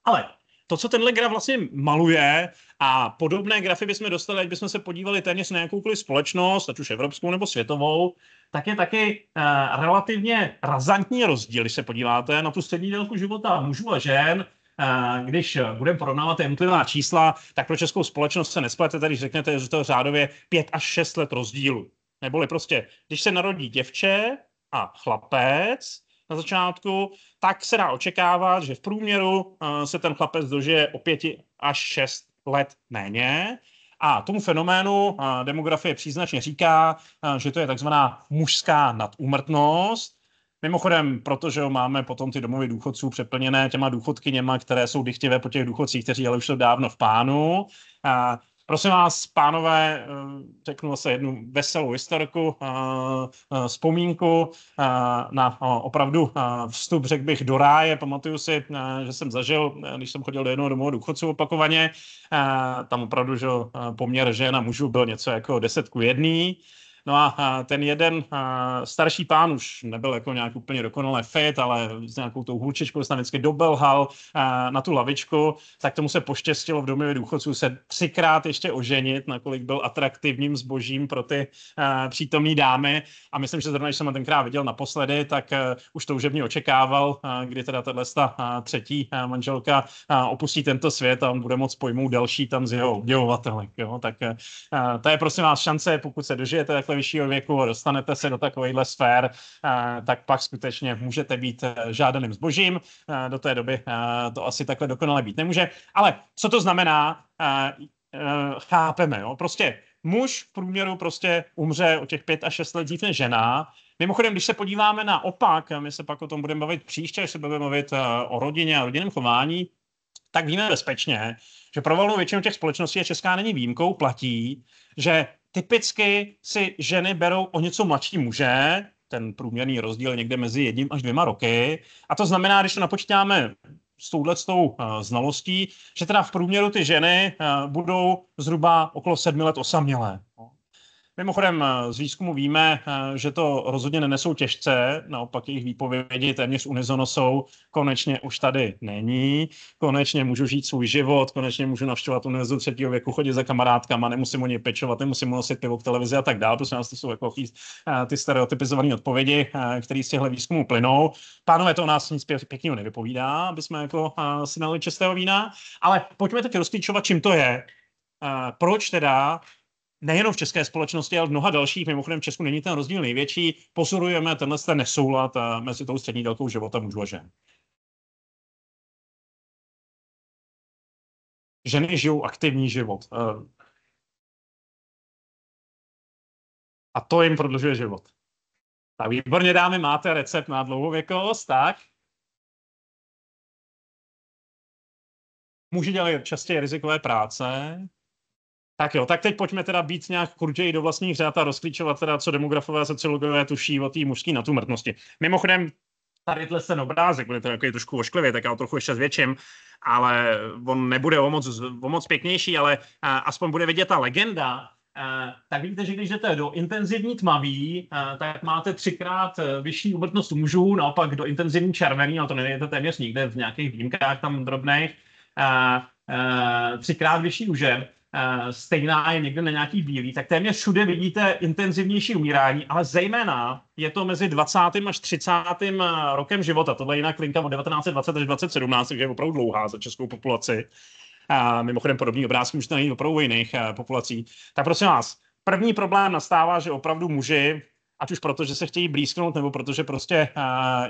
Ale to, co tenhle graf vlastně maluje, a podobné grafy bychom dostali, ať bychom se podívali téměř na jakoukoliv společnost, ať už evropskou nebo světovou, tak je taky uh, relativně razantní rozdíl, když se podíváte na tu střední délku života mužů a žen. Uh, když budeme porovnávat jednotlivá čísla, tak pro českou společnost se nesplete, tady řeknete, že to je řádově 5 až 6 let rozdílu. Neboli prostě, když se narodí děvče a chlapec, na začátku, tak se dá očekávat, že v průměru uh, se ten chlapec dožije o pěti až šest let méně. A tomu fenoménu demografie příznačně říká, že to je takzvaná mužská nadumrtnost. Mimochodem, protože máme potom ty domovy důchodců přeplněné těma důchodkyněma, které jsou dychtivé po těch důchodcích, kteří ale už jsou dávno v pánu. A Prosím vás, pánové, eh, řeknu zase jednu veselou historiku, eh, eh, vzpomínku na opravdu vstup, řekl bych, do ráje. Pamatuju si, že jsem zažil, když jsem chodil do jednoho domu důchodců opakovaně, tam opravdu, že poměr žen a mužů byl něco jako desetku jedný. No a ten jeden starší pán už nebyl jako nějak úplně dokonale fit, ale s nějakou tou hůlčičkou se vždycky dobelhal na tu lavičku, tak tomu se poštěstilo v domě důchodců se třikrát ještě oženit, nakolik byl atraktivním zbožím pro ty přítomné dámy. A myslím, že zrovna, když jsem ho tenkrát viděl naposledy, tak už toužebně očekával, kdy teda tahle třetí manželka opustí tento svět a on bude moc pojmout další tam z jeho obdivovatelek. Tak to je prosím vás šance, pokud se dožijete takhle vyššího věku dostanete se do takovéhle sfér, eh, tak pak skutečně můžete být eh, žádaným zbožím. Eh, do té doby to asi takhle dokonale být nemůže. Ale co to znamená? Chápeme, jo? Prostě muž v průměru prostě umře o těch pět a šest let dřív než žena. Mimochodem, když se podíváme na opak, my se pak o tom budeme bavit příště, až se budeme mluvit o rodině a rodinném chování, tak víme bezpečně, že pro valnou většinu těch společností, a Česká není výjimkou, platí, že typicky si ženy berou o něco mladší muže, ten průměrný rozdíl někde mezi jedním až dvěma roky. A to znamená, když to napočítáme s touhle eh, znalostí, že teda v průměru ty ženy eh, budou zhruba okolo sedmi let osamělé. Mimochodem, eh, z výzkumu víme, eh, že to rozhodně nenesou těžce, naopak jejich výpovědi téměř unizono jsou, konečně už tady není, konečně můžu žít svůj život, konečně můžu navštěvovat univerzitu třetího věku, chodit za kamarádkama, nemusím o ně pečovat, nemusím nosit pivo k televizi a tak dále. Prostě nás to jsou jako eh, ty stereotypizované odpovědi, které z těchto výzkumů plynou. Pánové, to o nás nic pěkného nevypovídá, aby jsme jako si nalili čistého vína, ale pojďme teď rozklíčovat, čím to je. Proč teda nejenom v české společnosti, ale v mnoha dalších, mimochodem v Česku není ten rozdíl největší, pozorujeme tenhle ten nesoulad eh, mezi tou střední délkou života mužů a žen. Ženy žijou aktivní život. Eh. A to jim prodlužuje život. Tak výborně, dámy, máte recept na dlouhověkost, tak? Muži dělají častěji rizikové práce, tak jo, tak teď pojďme teda být nějak kurději do vlastních řád a rozklíčovat teda, co demografové a sociologové tuší o té mužské natumrtnosti. Mimochodem, tady tadyhle ten obrázek, bude to takový trošku ošklivý, tak já ho trochu ještě zvětším, ale on nebude o moc, o moc pěknější, ale a, eh, aspoň bude vidět ta legenda, Uh, tak vidíte, že když jdete do intenzivní tmavý, uh, eh, tak máte třikrát vyšší úmrtnost mužů, naopak do intenzivní červený, ale to nejdete téměř nikde v nějakých výjimkách tam drobných, uh, třikrát vyšší u žen. Eh, stejná je někde na nějaký bílý, tak téměř všude vidíte intenzivnější umírání, ale zejména je to mezi 20. až 30. Eh, rokem života. Tohle je jiná klinka od 1920 až 2017, takže je opravdu dlouhá za českou populaci. A eh, mimochodem podobný obrázky můžete najít opravdu u jiných populací. Tak prosím vás, první problém nastává, že opravdu muži ať už proto, že se chtějí blízknout, nebo protože prostě uh,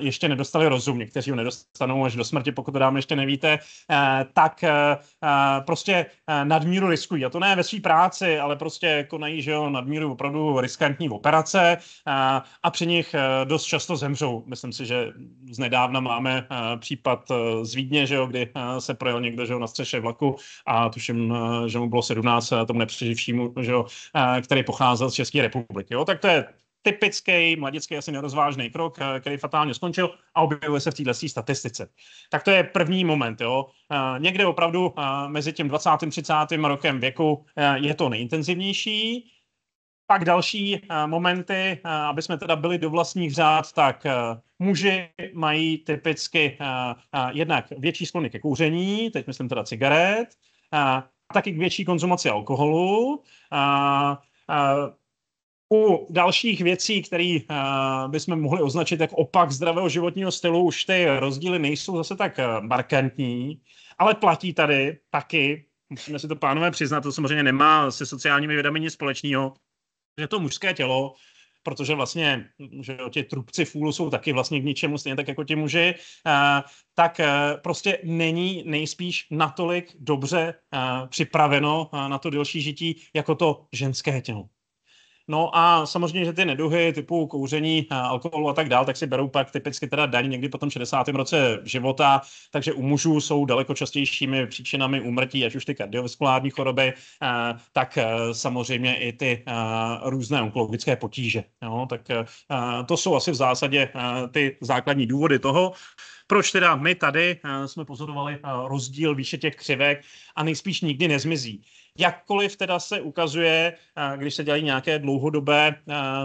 ještě nedostali rozum, někteří ho nedostanou až do smrti, pokud to dáme ještě nevíte, uh, tak uh, prostě uh, nadmíru riskují. A to ne ve své práci, ale prostě konají, že jo, nadmíru opravdu riskantní operace uh, a při nich uh, dost často zemřou. Myslím si, že z nedávna máme uh, případ uh, z Vídně, že jo, kdy uh, se projel někdo, že jo, na střeše vlaku a tuším, uh, že mu bylo 17 uh, tomu nepřeživšímu, že jo, uh, který pocházel z České republiky. Jo, tak to je typický mladický asi nerozvážný krok, eh, který fatálně skončil a objevuje se v této statistice. Tak to je první moment. Jo. Eh, někde opravdu eh, mezi tím 20. 30. rokem věku je to nejintenzivnější. Pak další momenty, aby jsme teda byli do vlastních řád, tak muži mají typicky jednak větší sklony ke kouření, teď myslím teda cigaret, taky k větší konzumaci alkoholu. U dalších věcí, které uh, eh, bychom mohli označit jako opak zdravého životního stylu, už ty rozdíly nejsou zase tak eh, markantní, ale platí tady taky, musíme si to pánové přiznat, to samozřejmě nemá se sociálními vědami nic společného, že to mužské tělo, protože vlastně že jo, ti trubci fůlu jsou taky vlastně k ničemu, stejně tak jako ti muži, uh, tak uh, prostě není nejspíš natolik dobře uh, připraveno uh, na to delší žití, jako to ženské tělo. No a samozřejmě, že ty neduhy typu kouření, alkoholu a tak dál, tak si berou pak typicky teda daň někdy po tom 60. roce života, takže u mužů jsou daleko častějšími příčinami úmrtí, až už ty kardiovaskulární choroby, tak e, samozřejmě i ty různé onkologické potíže. No, Tak e, to jsou asi v zásadě ty základní důvody toho, proč teda my tady eh, jsme pozorovali eh, rozdíl výše těch křivek a nejspíš nikdy nezmizí. Jakkoliv teda se ukazuje, eh, když se dělají nějaké dlouhodobé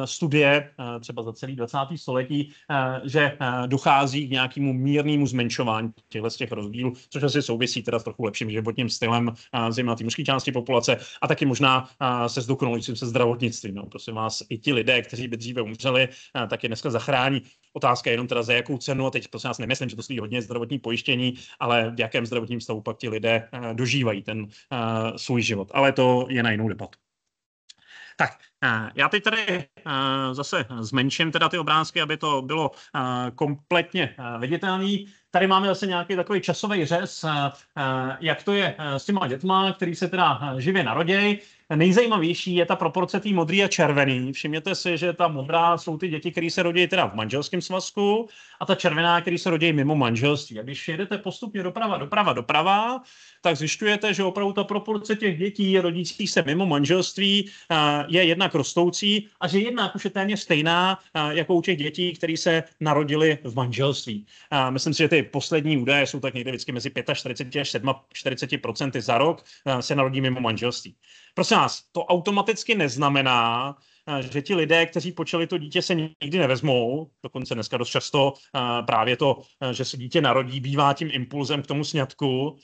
studie, třeba za celý 20. století, že dochází k nějakému mírnému zmenšování těchto z těch rozdílů, což asi souvisí teda s trochu lepším životním stylem zejména té mužské části populace a taky možná se zdokonalujícím se zdravotnictvím. No, prosím vás, i ti lidé, kteří by dříve umřeli, tak je dneska zachrání. Otázka je jenom teda za jakou cenu, a teď se nás nemyslím, že to stojí hodně zdravotní pojištění, ale v jakém zdravotním stavu pak ti lidé eh, dožívají ten eh, svůj život. Ale to je na jinou debatu. Tak, eh, já teď tady zase zmenším teda ty obrázky, aby to bylo kompletně viditelné tady máme zase nějaký takový časový řez, eh, eh, jak to je eh, s těma dětma, který se teda živě narodějí. Nejzajímavější je ta proporce té modrý a červený. Všimněte si, že ta modrá jsou ty děti, které se rodí teda v manželském svazku a ta červená, který se rodí mimo manželství. A když jedete postupně doprava, doprava, doprava, tak zjišťujete, že opravdu ta proporce těch dětí rodících se mimo manželství je jednak rostoucí a že jednak už je téměř stejná jako u těch dětí, které se narodili v manželství. Myslím si, že ty poslední údaje jsou tak někde vždycky mezi 45 až 47 za rok, eh, se narodí mimo manželství. Prosím vás, to automaticky neznamená, že ti lidé, kteří počali to dítě, se nikdy nevezmou. Dokonce dneska dost často právě to, že se dítě narodí, bývá tím impulzem k tomu sňatku.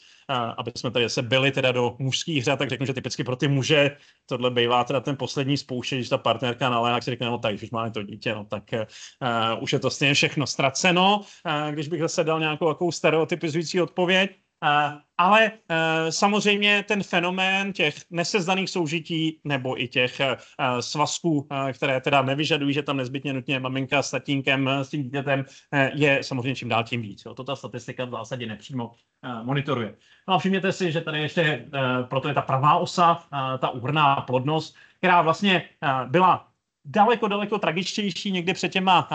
Aby jsme tady se byli teda do mužských řad, tak řeknu, že typicky pro ty muže tohle bývá teda ten poslední spouště, když ta partnerka naléhá, si řekne, no tak, když máme to dítě, no tak uh, už je to stejně všechno ztraceno. Uh, když bych zase dal nějakou takovou stereotypizující odpověď, Eh, ale eh, samozřejmě ten fenomén těch nesezdaných soužití nebo i těch eh, svazků, které teda nevyžadují, že tam nezbytně nutně maminka s tatínkem, s tím dítětem, je samozřejmě čím dál tím víc. To ta statistika v zásadě nepřímo monitoruje. No a všimněte si, že tady ještě proto je ta pravá osa, ta úhrná plodnost, která vlastně byla daleko, daleko tragičtější někdy před těma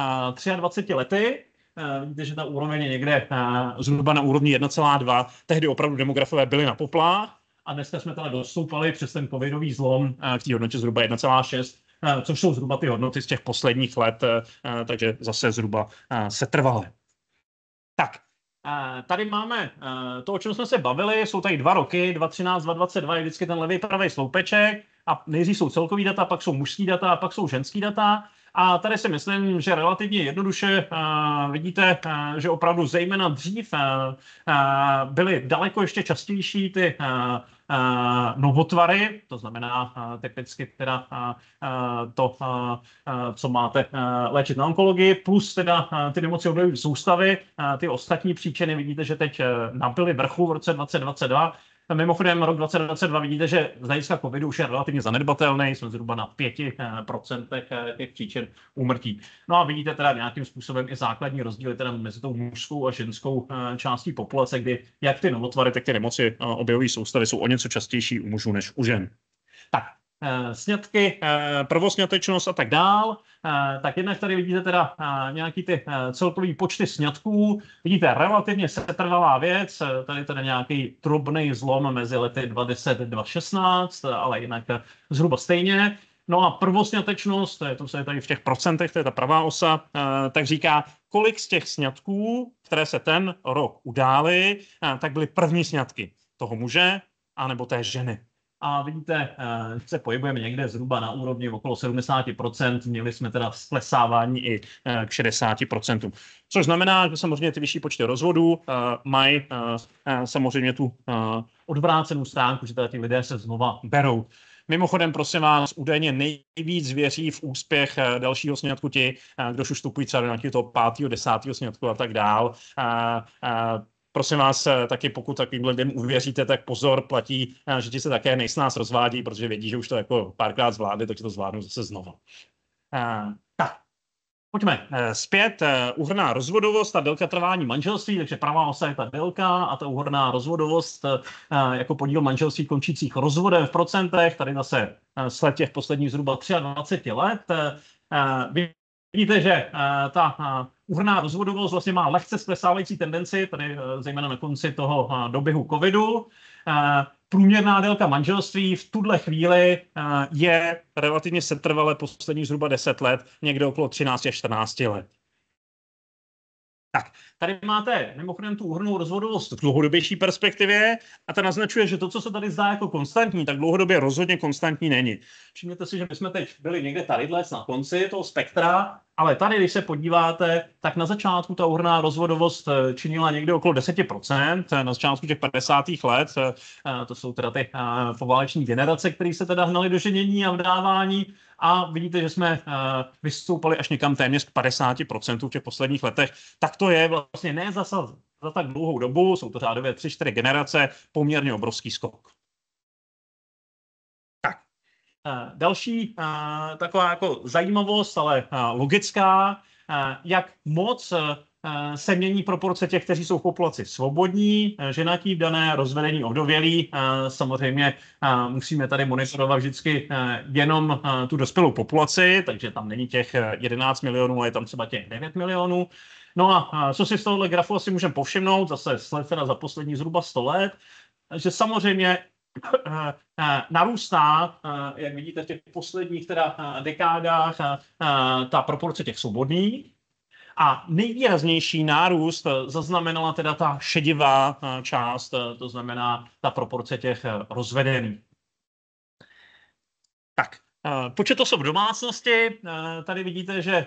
23 lety, Eh, víte, že ta úroveň je někde eh, zhruba na úrovni 1,2. Tehdy opravdu demografové byli na poplách a dneska jsme teda dostoupali přes ten covidový zlom k eh, té hodnotě zhruba 1,6 což jsou zhruba ty hodnoty z těch posledních let, takže zase zhruba setrvalé. Tak, tady máme to, o čem jsme se bavili, jsou tady dva roky, 2013, 2022 je vždycky ten levý pravý sloupeček a nejdřív jsou celkový data, pak jsou mužský data, pak jsou ženský data. A tady si myslím, že relativně jednoduše eh, vidíte, eh, že opravdu zejména dřív eh, byly daleko ještě častější ty novotvary, to znamená typicky teda to, co máte léčit na onkologii, plus teda ty nemoci objevují soustavy, ty ostatní příčiny vidíte, že teď nabyly vrchu v roce 2022 tam mimochodem rok 2022 vidíte, že z hlediska covidu už je relativně zanedbatelný, jsme zhruba na 5% eh, eh, těch příčin úmrtí. No a vidíte teda nějakým způsobem i základní rozdíly teda mezi tou mužskou a ženskou eh, částí populace, kdy jak ty novotvary, tak ty nemoci objevují soustavy jsou o něco častější u mužů než u žen. Tak, Eh, snědky, eh, prvosňatečnost a tak dál. Eh, tak jednak tady vidíte teda nějaký ty celkový počty sňatků. Vidíte, relativně setrvalá věc, tady teda nějaký trubný zlom mezi lety 2010 a 2016, ale jinak zhruba stejně. No a prvosňatečnost, to je, to co je tady v těch procentech, to je ta pravá osa, tak říká, kolik z těch sňatků, které se ten rok udály, tak byly první sňatky toho muže anebo té ženy a vidíte, eh, se pohybujeme někde zhruba na úrovni okolo 70%, měli jsme teda sklesávání i eh, k 60%. Což znamená, že samozřejmě ty vyšší počty rozvodů eh, mají samozřejmě tu odvrácenou stránku, že teda ti lidé se znova berou. Mimochodem, prosím vás, údajně nejvíc věří v úspěch dalšího snědku ti, kdož už vstupují třeba do nějakého toho pátého, desátého snědku a tak dál. Prosím vás, eh, taky pokud takovým lidem uvěříte, tak pozor, platí, eh, že ti se také nejsnás rozvádí, protože vědí, že už to jako párkrát zvládli, takže to zvládnou zase znova. Eh, tak, Pojďme zpět. Úhrná rozvodovost a délka trvání manželství, takže pravá osa je ta délka a ta úhrná rozvodovost jako podíl manželství končících rozvodem v procentech, tady zase sled těch posledních zhruba 23 let. Vidíte, že eh, ta uhrná eh, rozvodovost vlastně má lehce sklesávající tendenci, tady eh, zejména na konci toho doběhu covidu. Průměrná délka manželství v tuhle chvíli je relativně setrvalé poslední zhruba 10 let, někde okolo 13 až 14 let. Tak, tady máte mimochodem tu úhrnou rozvodovost v dlouhodobější perspektivě a ta naznačuje, že to, co se tady zdá jako konstantní, tak dlouhodobě rozhodně konstantní není. Všimněte si, že my jsme teď byli někde tady na konci toho spektra, ale tady, když se podíváte, tak na začátku ta uhrná rozvodovost eh, činila někde okolo 10%, eh, na začátku těch 50. let, eh, to jsou teda ty pováleční generace, které se teda hnali do ženění a vdávání, a vidíte, že jsme eh, vystoupali až někam téměř k 50% v těch posledních letech. Tak to je vlastně ne zasa za tak dlouhou dobu, jsou to řádově 3-4 generace, poměrně obrovský skok. Tak. Eh, další eh, taková jako zajímavost, ale logická, jak moc Eh, se mění proporce těch, kteří jsou v populaci svobodní, eh, ženatí, dané, rozvedení, ovdovělí. Eh, samozřejmě musíme tady monitorovat vždycky jenom tu dospělou populaci, takže tam není těch 11 milionů, ale je tam třeba těch 9 milionů. No a co si z tohohle grafu asi můžeme povšimnout, zase sled za poslední zhruba 100 let, že samozřejmě narůstá, jak vidíte v těch posledních teda dekádách, ta proporce těch svobodných, a nejvýraznější nárůst zaznamenala teda ta šedivá eh, část, eh, to znamená ta proporce těch eh, rozvedených. Tak, Počet osob domácnosti, tady vidíte, že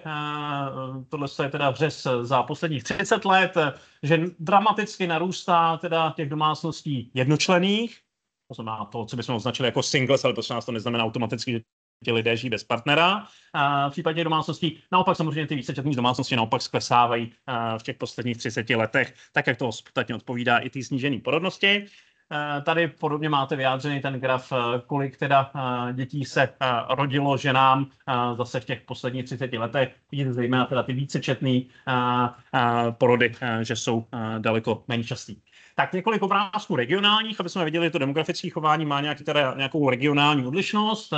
tohle je teda vřez za posledních 30 let, že dramaticky narůstá teda těch domácností jednočlených, to znamená to, co bychom označili jako singles, ale prostě nás to neznamená automaticky, že ti lidé žijí bez partnera. A v případě domácností, naopak samozřejmě ty vícečetní domácnosti naopak sklesávají v těch posledních 30 letech, tak jak to ostatně odpovídá i ty snížené porodnosti. Tady podobně máte vyjádřený ten graf, kolik teda dětí se rodilo ženám zase v těch posledních 30 letech. Vidíte zejména teda ty vícečetný porody, že jsou daleko méně častý. Tak několik obrázků regionálních, aby jsme viděli to demografické chování má nějaký teda, nějakou regionální odlišnost.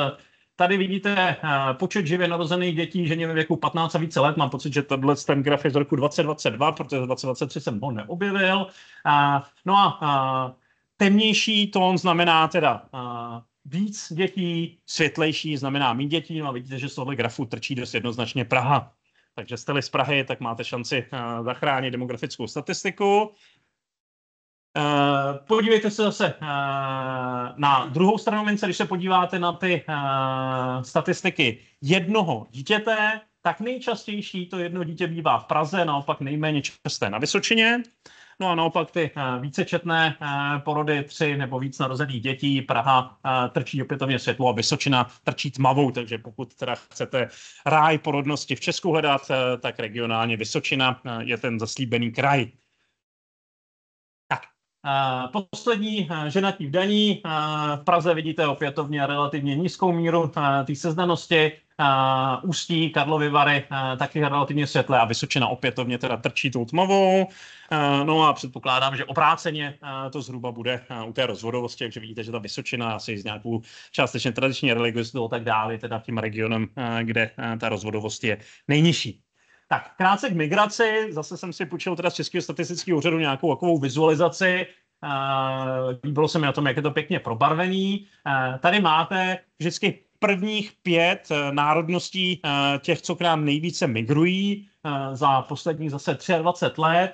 Tady vidíte eh, počet živě narozených dětí ženě ve věku 15 a více let. Mám pocit, že tenhle ten graf je z roku 2022, protože 2023 jsem ho neobjevil. Eh, no a eh, temnější tón znamená teda víc dětí, světlejší znamená méně dětí. No a vidíte, že z tohle grafu trčí dost jednoznačně Praha. Takže jste-li z Prahy, tak máte šanci zachránit demografickou statistiku. Eh, podívejte se zase eh, na druhou stranu mince, když se podíváte na ty eh, statistiky jednoho dítěte, tak nejčastější to jedno dítě bývá v Praze, naopak nejméně časté na Vysočině. No a naopak ty vícečetné porody, tři nebo víc narozených dětí, Praha trčí opětovně světlo a Vysočina trčí tmavou, takže pokud teda chcete ráj porodnosti v Česku hledat, tak regionálně Vysočina je ten zaslíbený kraj. Poslední ženatí v daní. V Praze vidíte opětovně relativně nízkou míru té seznanosti. Ústí, Karlovy Vary taky relativně světlé a Vysočina opětovně teda trčí tou tmavou. No a předpokládám, že opráceně to zhruba bude u té rozvodovosti, takže vidíte, že ta Vysočina asi z nějakou částečně tradiční religiozitou a tak dále, teda tím regionem, kde ta rozvodovost je nejnižší. Tak, krátce k migraci. Zase jsem si půjčil teda z Českého statistického úřadu nějakou takovou vizualizaci. Uh, líbilo se mi na tom, jak je to pěkně probarvený. Uh, tady máte vždycky prvních pět eh, národností těch, co k nám nejvíce migrují za posledních zase 23 let.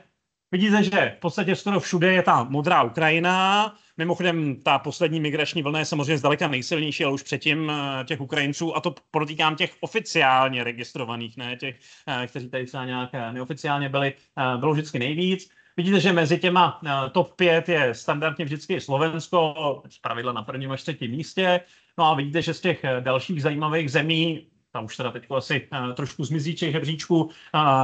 Vidíte, že v podstatě skoro všude je ta modrá Ukrajina. Mimochodem, ta poslední migrační vlna je samozřejmě zdaleka nejsilnější, ale už předtím eh, těch Ukrajinců, a to podotýkám těch oficiálně registrovaných, ne těch, eh, kteří tady třeba nějak eh, neoficiálně byli, bylo vždycky nejvíc. Vidíte, že mezi těma top 5 je standardně vždycky Slovensko, z pravidla na prvním až třetím místě. No a vidíte, že z těch dalších zajímavých zemí tam už teda teď asi trošku zmizí těch hebříčků,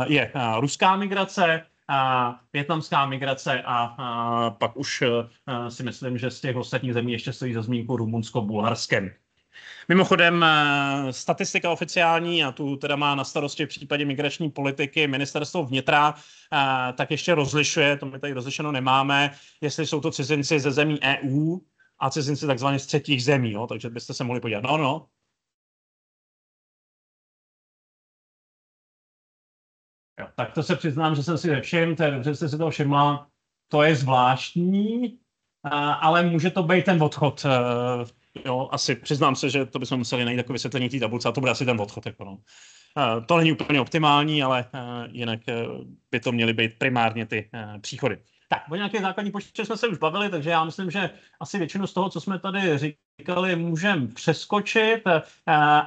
je ruská migrace, a větnamská migrace a, a pak už a e, si myslím, že z těch ostatních zemí ještě stojí za zmínku Rumunsko, Bulharskem. Mimochodem, e, statistika oficiální, a tu teda má na starosti v případě migrační politiky ministerstvo vnitra, e, tak ještě rozlišuje, to my tady rozlišeno nemáme, jestli jsou to cizinci ze zemí EU a cizinci takzvaně z třetích zemí, jo? takže byste se mohli podívat, no, no, tak to se přiznám, že jsem si nevšiml, to je dobře, jste si to všimla, to je zvláštní, eh, ale může to být ten odchod. Eh, jo, asi přiznám se, že to bychom museli najít jako vysvětlení té tabulce a to bude asi ten odchod. Jako no. Eh, to není úplně optimální, ale jinak by to měly být primárně ty příchody. Tak, o nějaké základní počty jsme se už bavili, takže já myslím, že asi většinu z toho, co jsme tady říkali, můžeme přeskočit,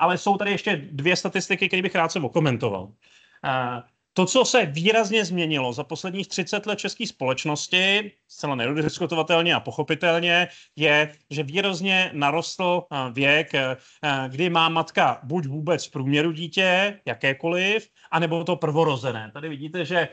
ale jsou tady ještě dvě statistiky, které bych rád se okomentoval. To, co se výrazně změnilo za posledních 30 let české společnosti, zcela nediskutovatelně a pochopitelně, je, že výrazně narostl eh, věk, eh, kdy má matka buď vůbec v průměru dítě, jakékoliv, anebo to prvorozené. Tady vidíte, že eh,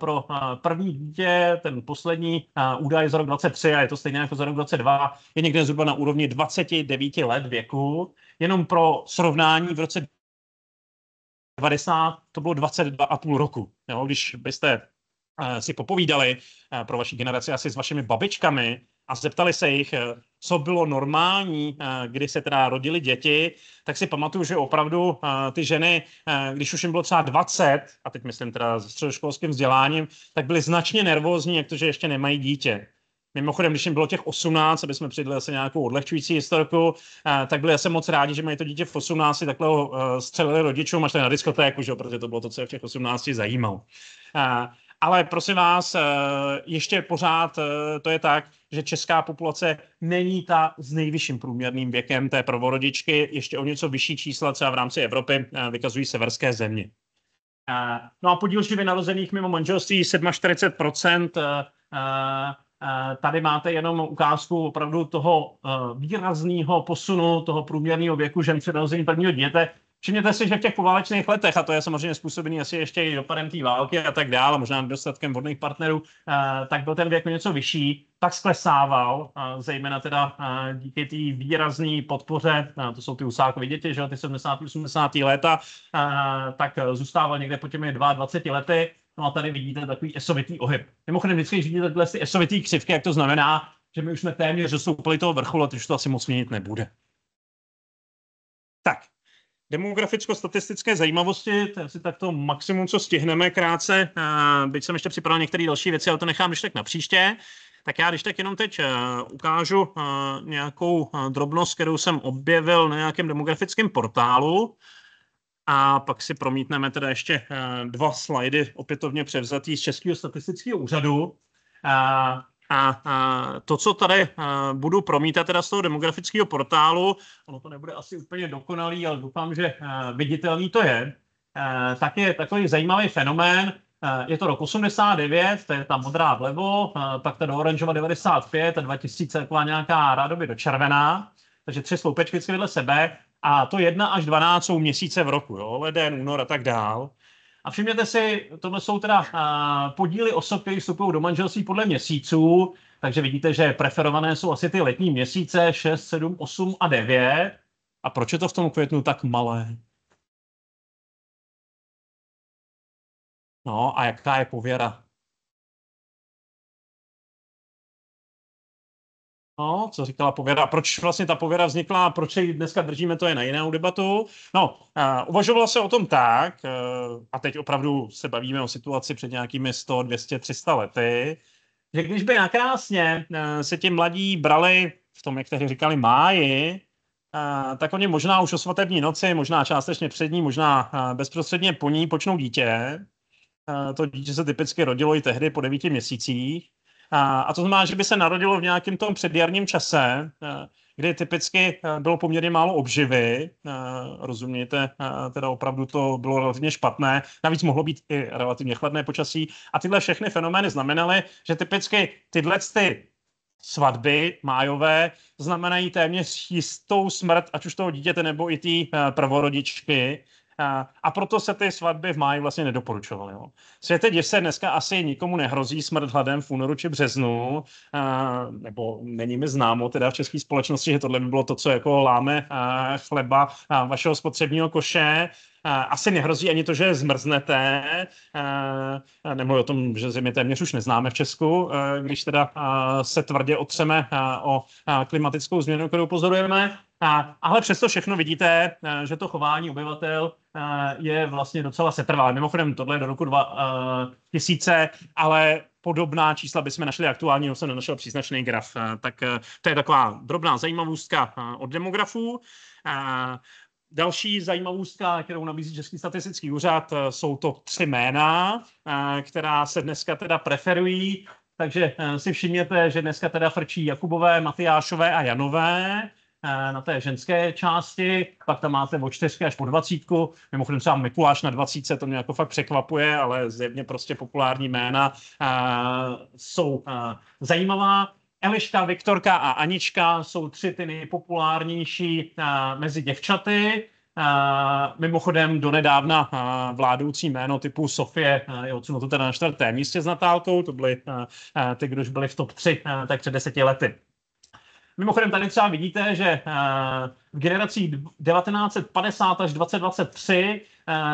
pro první dítě ten poslední údaj z rok 23, a je to stejné jako za rok 22, je někde zhruba na úrovni 29 let věku. Jenom pro srovnání v roce 90 to bylo 22 a půl roku. Jo? Když byste uh, si popovídali uh, pro vaši generaci asi s vašimi babičkami a zeptali se jich, uh, co bylo normální, kdy se teda rodili děti, tak si pamatuju, že opravdu ty ženy, když už jim bylo třeba 20, a teď myslím teda s středoškolským vzděláním, tak byly značně nervózní, jak to, že ještě nemají dítě. Mimochodem, když jim bylo těch 18, aby jsme přidali asi nějakou odlehčující historiku, eh, tak byli asi moc rádi, že mají to dítě v 18, takhle ho eh, střelili rodičům, až na diskotéku, že? protože to bylo to, co je v těch 18 zajímalo. Eh, ale prosím vás, ještě pořád to je tak, že česká populace není ta s nejvyšším průměrným věkem té prvorodičky, ještě o něco vyšší čísla třeba v rámci Evropy vykazují severské země. No a podíl živě narozených mimo manželství 47%, Eh, tady máte jenom ukázku opravdu toho eh, výrazného posunu toho průměrného věku žen při narození prvního dítěte. Všimněte si, že v těch poválečných letech, a to je samozřejmě způsobený asi ještě i dopadem té války a tak dále, možná dostatkem vhodných partnerů, eh, tak byl ten věk něco vyšší, tak sklesával, zejména teda díky té výrazné podpoře, to jsou ty usákové děti, že ty 70. 80. léta, tak zůstával někde po těmi 22 lety No a tady vidíte takový esovitý ohyb. Mimochodem, vždycky, když vidíte takhle ty esovitý křivky, jak to znamená, že my už jsme téměř dostoupili toho vrcholu, takže to asi moc měnit nebude. Tak, demograficko-statistické zajímavosti, to je asi tak to maximum, co stihneme krátce, byť jsem ještě připravil některé další věci, ale to nechám když tak na příště. Tak já když tak jenom teď eh, ukážu eh, nějakou eh, drobnost, kterou jsem objevil na nějakém demografickém portálu. A pak si promítneme teda ještě eh, dva slajdy opětovně převzatý z Českého statistického úřadu. A, eh, a, a to, co tady eh, budu promítat teda z toho demografického portálu, ono to nebude asi úplně dokonalý, ale doufám, že viditelný to je, tak je takový zajímavý fenomén, je to rok 89, to je ta modrá vlevo, pak ta do oranžova 95 a 2000 taková nějaká rádoby do červená, takže tři sloupečky vedle sebe a to 1 až 12 jsou měsíce v roku, jo? leden, únor a tak dál. A všimněte si, tohle jsou teda podíly osob, které vstupují do manželství podle měsíců, takže vidíte, že preferované jsou asi ty letní měsíce 6, 7, 8 a 9. A proč je to v tom květnu tak malé? No a jaká je pověra? no, co říkala pověra, proč vlastně ta pověra vznikla, proč ji dneska držíme, to je na jinou debatu. No, uh, uvažovalo se o tom tak, uh, a teď opravdu se bavíme o situaci před nějakými 100, 200, 300 lety, že když by nakrásně uh, se ti mladí brali v tom, jak tehdy říkali, máji, Uh, tak oni možná už o svatební noci, možná částečně před ní, možná uh, bezprostředně po ní počnou dítě. Uh, to dítě se typicky rodilo i tehdy po devíti měsících. A, a to znamená, že by se narodilo v nějakém tom předjarním čase, e, kdy typicky e, bylo poměrně málo obživy, e, rozumíte, teda opravdu to bylo relativně špatné, navíc mohlo být i relativně chladné počasí a tyhle všechny fenomény znamenaly, že typicky tyhle ty svatby májové znamenají téměř jistou smrt, ať už toho dítěte nebo i té prvorodičky, a, a proto se ty svatby v máji vlastně nedoporučovaly. Jo. Světe div se dneska asi nikomu nehrozí smrt hladem v únoru či březnu, a, nebo není mi známo teda v české společnosti, že tohle by bylo to, co jako láme a, chleba a, vašeho spotřebního koše, Eh, asi nehrozí ani to, že zmrznete, eh, eh, nebo o tom, že zimy téměř už neznáme v Česku, když teda se tvrdě otřeme o klimatickou změnu, kterou pozorujeme. Ale přesto všechno vidíte, že to chování obyvatel je vlastně docela setrvalé. Mimochodem, tohle je do roku 2000, ale podobná čísla bychom našli aktuálně, jenom jsem nenašel příznačný graf. Tak to je taková drobná zajímavostka od demografů. Další zajímavou zka, kterou nabízí Český statistický úřad, eh, jsou to tři jména, eh, která se dneska teda preferují. Takže eh, si všimněte, že dneska teda frčí Jakubové, Matyášové a Janové na té ženské části, pak tam máte od čtyřky až po dvacítku, Mimochodem třeba Mikuláš na dvacítce, to mě jako fakt překvapuje, ale zjevně prostě populární jména jsou zajímavá. Eliška, Viktorka a Anička jsou tři ty nejpopulárnější eh, mezi děvčaty. A, eh, mimochodem donedávna nedávna eh, vládoucí jméno typu Sofie a, je odsunuto teda na čtvrté místě s Natálkou, to byly ty, kdož byli v top 3, tak před deseti lety. Mimochodem tady třeba vidíte, že v generací 1950 až 2023,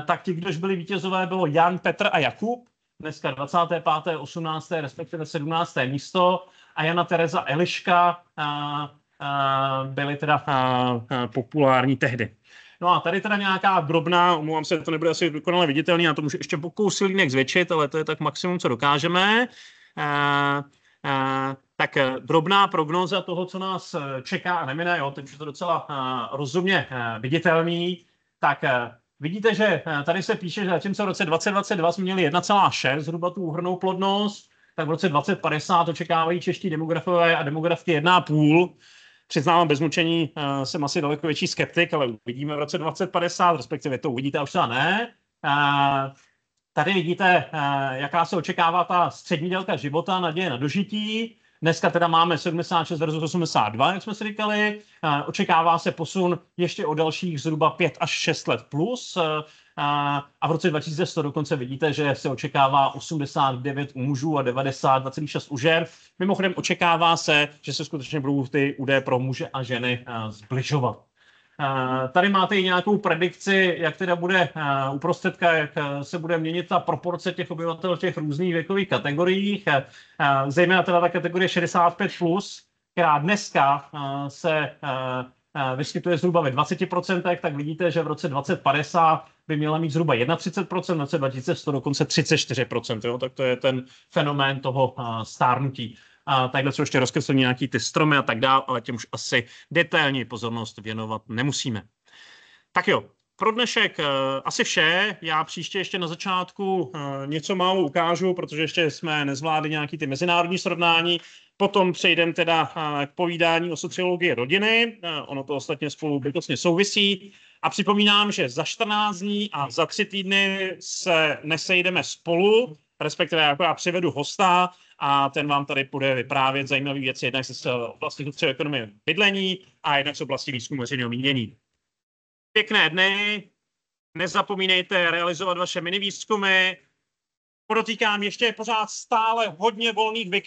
tak ti, kdož byli vítězové, bylo Jan, Petr a Jakub, dneska 25., 18., respektive 17. místo a Jana Tereza Eliška byly teda populární tehdy. No a tady teda nějaká drobná, omlouvám se, to nebude asi dokonale viditelný, já to můžu ještě jinak zvětšit, ale to je tak maximum, co dokážeme. A, a, tak e, drobná prognoza toho, co nás e, čeká a nemine, jo, teď je to docela a, rozumně a, e, viditelný, tak a, vidíte, že tady se píše, že zatímco v roce 2022 jsme měli 1,6 zhruba tu úhrnou plodnost, tak v roce 2050 očekávají čeští demografové a demografky 1,5. Přiznávám, bez mučení eh, jsem asi daleko větší skeptik, ale uvidíme v roce 2050, respektive to uvidíte, a už to ne. Eh, tady vidíte, eh, jaká se očekává ta střední délka života, naděje na dožití. Dneska teda máme 76 versus 82, jak jsme si říkali. Očekává se posun ještě o dalších zhruba 5 až 6 let plus. A, a v roce 2100 dokonce vidíte, že se očekává 89 u mužů a 92,6 u žen. Mimochodem očekává se, že se skutečně budou ty údaje pro muže a ženy eh, zbližovat. Eh, tady máte i nějakou predikci, jak teda bude eh, u prostředka, jak se bude měnit ta proporce těch obyvatel v těch různých věkových kategoriích, zejména teda ta kategorie 65+, plus, která dneska se vyskytuje zhruba ve 20%, tak vidíte, že v roce 2050 by měla mít zhruba 31%, na roce 2100 dokonce 34%. Jo? Tak to je ten fenomén toho uh, stárnutí. A takhle jsou ještě rozkreslené nějaký ty stromy a tak dále, ale těm už asi detailní pozornost věnovat nemusíme. Tak jo, pro dnešek uh, asi vše. Já příště ještě na začátku uh, něco málo ukážu, protože ještě jsme nezvládli nějaký ty mezinárodní srovnání. Potom přejdeme teda uh, k povídání o sociologii rodiny. Ono to ostatně spolu bytostně souvisí. A připomínám, že za 14 dní a za 3 týdny se nesejdeme spolu, respektive jako já přivedu hosta a ten vám tady bude vyprávět zajímavé věci jednak z eh, oblasti sociální ekonomie bydlení a jednak z oblasti výzkumu veřejného mínění. Pěkné dny, nezapomínejte realizovat vaše mini výzkumy. Podotýkám ještě pořád stále hodně volných víkendů.